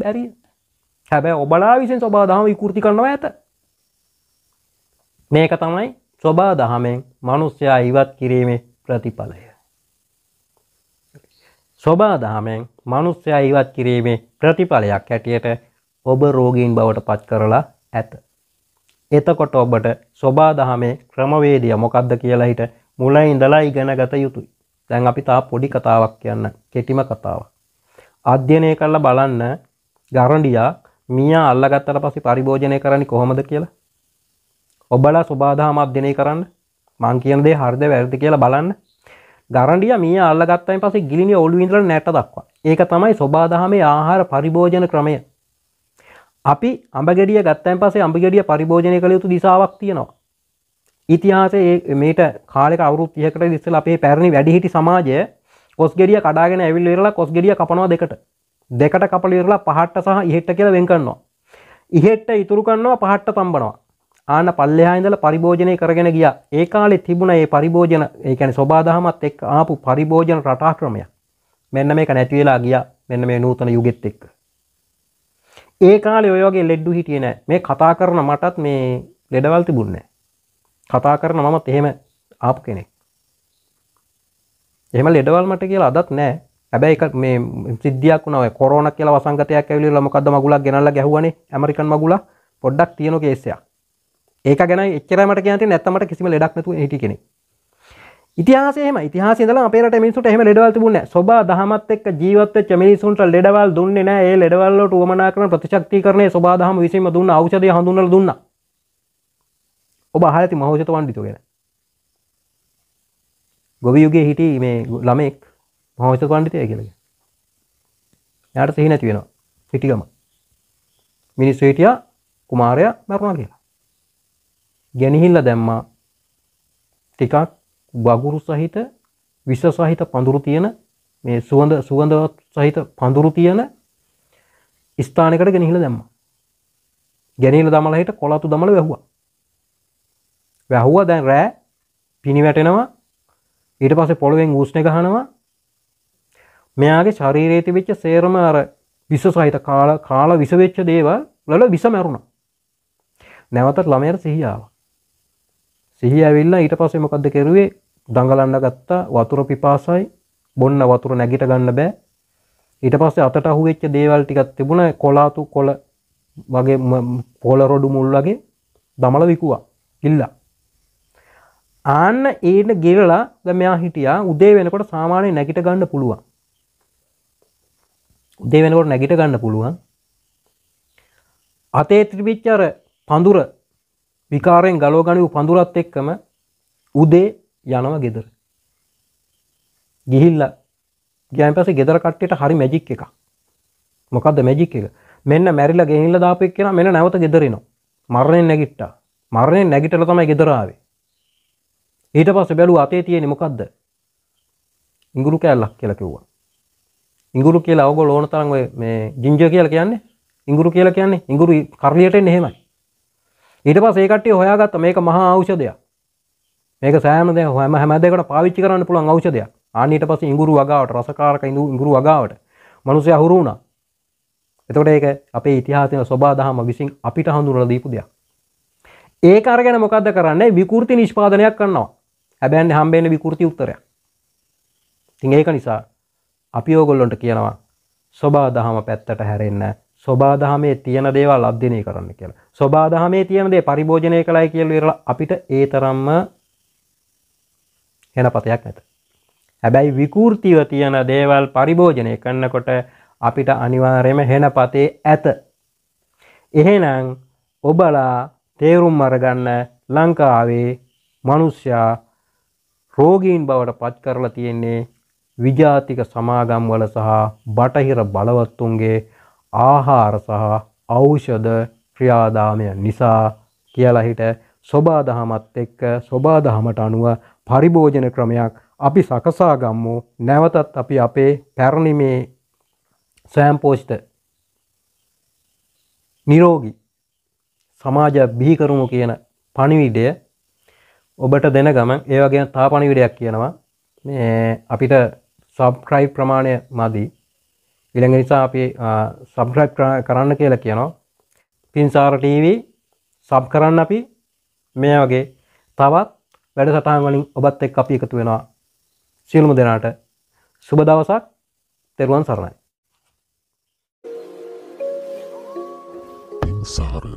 බැරි හැබැ ඔබලා විසින් සොබා දහම විකෘති කරනවා ඇත මේක තමයි ස්වබා දහමෙන් මනුස්්‍යයා ඉවත් කිරීමේ ප්‍රතිඵලය. ස්වබා දහමෙන් මනුස්්‍යයා ඉවත් කිරීමේ ප්‍රතිඵලයක් හැටියට ඔබ රෝගීන් බවට පත් කරලා ඇත. එතකොට ඔබට ස්වබාදහමේ ක්‍රමවේදිය මොකක්ද කියලා හිට මුල ඉඳලා ඉගෙන ගත යුතුයි. දැන් අපි තා පොඩි කතාවක් කියන්න කෙටිම කතාව. අධ්‍යනය කරලා බලන්න ගරඩියා මිය අල්ලගත්තට පසි පරිභෝජනය කරන්නේ කොහොමද කියලා. ඔබලා ස්වබාදහම අධ්‍යනය කරන්න මං කියනදේ හරිද වැරදි කියලා බලන්න ගරඩිය මිය අල්ලගත්තයින් පසේ ගිලිනි ඔලු ඉඳල නැට දක්වා ඒක තමයි ස්වබාදහමේ ආහාර පරිභෝජන ක්‍රමය අපි අඹගෙඩිය ගත්තන් පසේ අඹගෙඩිය පරිභෝජනය කළ යුතු දිසාවක් තියෙනවා. ඉතිහාසේ මේට කාලෙක අවුරුත් තියකට ඉස්සල අපේ පැරණි වැඩිහිටි සමාජය කොස්ගෙඩිය කඩාගෙන ඇවිල් වෙරලා කොස්ගෙඩිය කපනවා දෙකට. දෙකට කපල ඉරලා පහට්ට සහ ඉහෙට්ට කියලා වෙන් කරනවා. ඉහෙට්ට ඉතුරු කරනවා පහට්ට තම්බනවා. ආන පල්ලෙහා ඉඳලා පරිභෝජනය කරගෙන ගියා. ඒ කාලේ තිබුණ මේ පරිභෝජන, ඒ කියන්නේ සෝබාදහමත් එක්ක ආපු පරිභෝජන රටා ක්‍රමයක්. මෙන්න මේක නැති වෙලා ගියා. මෙන්න මේ නූතන යුගෙත් එක්ක. ඒ කාලේ ඔය වගේ ලෙඩ්ඩු හිටියේ නෑ මේ කතා කරන මටත් මේ ලෙඩවල් තිබුණේ කතා කරන මමත් එහෙම ආපු කෙනෙක් එහෙම ලෙඩවල් මට කියලා අදත් නෑ හැබැයි එක මේ සිද්ධියක් වුණා ඔය කොරෝනා කියලා වසංගතයක් ඇවිල්ලා මොකද්ද මගුලක් ගෙනල්ලා ගැහුවනේ ඇමරිකන් මගුලක් පොඩ්ඩක් තියෙන කේස් එකක් ඒක ගැන එච්චරයි මට කියන්න තියෙන්නේ නැත්තම් මට කිසිම ලෙඩක් නැතුව හිටිය කෙනෙක් ඉතිහාසේම ඉතිහාසදල අපේට මිනිසුට එහම ලෙඩවල් තිබුණ සොබ දහමත් එක් ජීවත මිනිසුන්ට ලෙඩවල් දුන්නේ නෑ ලෙඩවල්ලට උවමනා කරන ප්‍රතිශක්ති කරන සොබාදහම විසීම දුන්න අවෂද හඳුනල දුන්න ඔබ හලති මහෝෂත වන්ඩිතුගෙන ගොවියුගේ හිට මේ ළමෙක් මහෝෂත වන්ඩිතය කියලග යට සිහි නැති වෙනවා සිටිකම මිනිස්සු හිටිය කුමාරය මැරුණා කියලා ගැනිහිල්ල දැම්මා ටිකක් වගුරු සහිත විස සහිත පඳුරු තියෙන මේ සුවඳ සුවඳ සහිත පඳුරු තියෙන ස්ථානකට ගෙනහිල දැම්ම ගැනීල දමලහිට කොළතු දමල වැැහවා වැැහුවා දැන් රෑ පිණි වැටෙනවා ඊට පස පොළුවෙන් ඌෂ්ණ ගහනවා මෙයාගේ ශරීරේති වෙච්ච සේරම අර විස සහිත කාල කාල විසවෙච්ච දේවල් ලල විස මැරුණ නැවතත් ළමයට සිහියාව සිහිය ඇවිල්ලා ඊට පස්සේ මොකද්ද කරුවේ දඟලන්න ගත්තා වතුර පිපාසයි බොන්න වතුර නැගිට ගන්න බෑ ඊට පස්සේ අතට අහුවෙච්ච දේවල් ටිකක් තිබුණා කොලාතු කොළ වගේ පොළ රොඩු මුල් වගේ දමල විකුවා ඉල්ලා ආන්න ඒන ගෙරලා ද මෙයා හිටියා උදේ වෙනකොට සාමාන්‍ය නැගිට ගන්න පුළුවන් උදේ වෙනකොට නැගිට ගන්න පුළුවන් අතේ ත්‍රිවිච්චර පඳුර විකාරයෙන් ගලෝගනිව පඳුරත් එක්කම උදේ යනව ගෙදර ගිහිල්ල ගෑන් පස ගෙදර කට්ටට හරි මැජික් එක මොකක්ද මැජික් එක මෙන්න මැරිල ගෙහිල්ල දාපෙක් කියෙන මෙන්න නැවත ගෙදරෙනවා මරණයෙන් නැගිට්ටා මරණයෙන් නැගිටල තමයි ගෙදරාවේ ඊට පස්ස බැලු අතේ තියෙන මොකක්ද ඉංගුරු කෑල්ලක් කියලා කිව්වා ඉංගුරු කියලා ඔගොල් ඕන තරන් මේ ජිංජ කියලා කියන්නේ ඉංගුරු කියලා කියන්නේ ඉංගුරු කරලියට එහෙමයි ඊට පස් ඒකටේ හොයාගත්ත මේක මහා අවෂදයක් මේක සෑමද හොම හැමදකට පාවිච්චි කරන්න පුළන් අවෂදයක් අනට පස ඉගුරු වගාවට රසකාරක ඉඳු ඉගුරු වගාවට මනුසය හුරුුණ එතකොට ඒක අපේ ඉතිහාසය ස්වබාදහම විසින් අපිට හඳුරල දීපු දෙයක් ඒක අරගෙන මොකක්ද කරන්නේ විකෘති නිෂ්පාදනයක් කරන්නවා හැබැන් හම්බේන විකෘති උත්තරය තිඒක නිසා අපි ඕගොල්ලොන්ට කියනවා ස්වබා දහම පැත්තට හැරෙන්න්න ස්වබාදහමේ තියෙන දේවල් අධ්‍යනය කරන්න කියලා ස්වබාදහමේ තියෙන දේ පරිභෝජනය කළයි කියල අපිට ඒ තරම්ම හෙන පතයක් නැත හැබැයි විකෘතිව තියෙන දේවල් පරිභෝජනය කන්නකොට අපිට අනිවාර්යම හෙන පතේ ඇත එහෙනං ඔබලා තේරුම් අරගන්න ලංකාවේ මනුෂ්‍යයා රෝගීන් බවට පත් කරලා තියෙන්නේ විජාතික සමාගම් වල සහ බටහිර බලවත්තුන්ගේ ආහාර සහ ඖෂධ ක්‍රියාදාමය නිසා කියලා හිට සොබා දහමත් එක්ක සොබා දහමට අනුව පරිභෝජන ක්‍රමයක් අපි සකසා ගම්මු නැවතත් අපි අපේ පැරණි මේ සෑම්පෝෂ්ට නිරෝගී සමාජ බිහිකරුණු කියන පණිවිඩය ඔබට දෙන ගමන් ඒවගේ තා පණිවිඩයක් කියනවා මේ අපිට සබ්ක්‍රයි් ප්‍රමාණය මදී ඉළඟ නිසා අපි සබ්‍රයිබ් කරන්න කියලා කියනවා පින්සාර ටීවී සබ් කරන්න අපි මේ වගේ තවත් වැඩ සටහන් වලින් ඔබත් එක් අපි එකතු වෙනවා සියලුම දෙනාට සුබ දවසක් තෙරුවන් සරණයි පින්සාර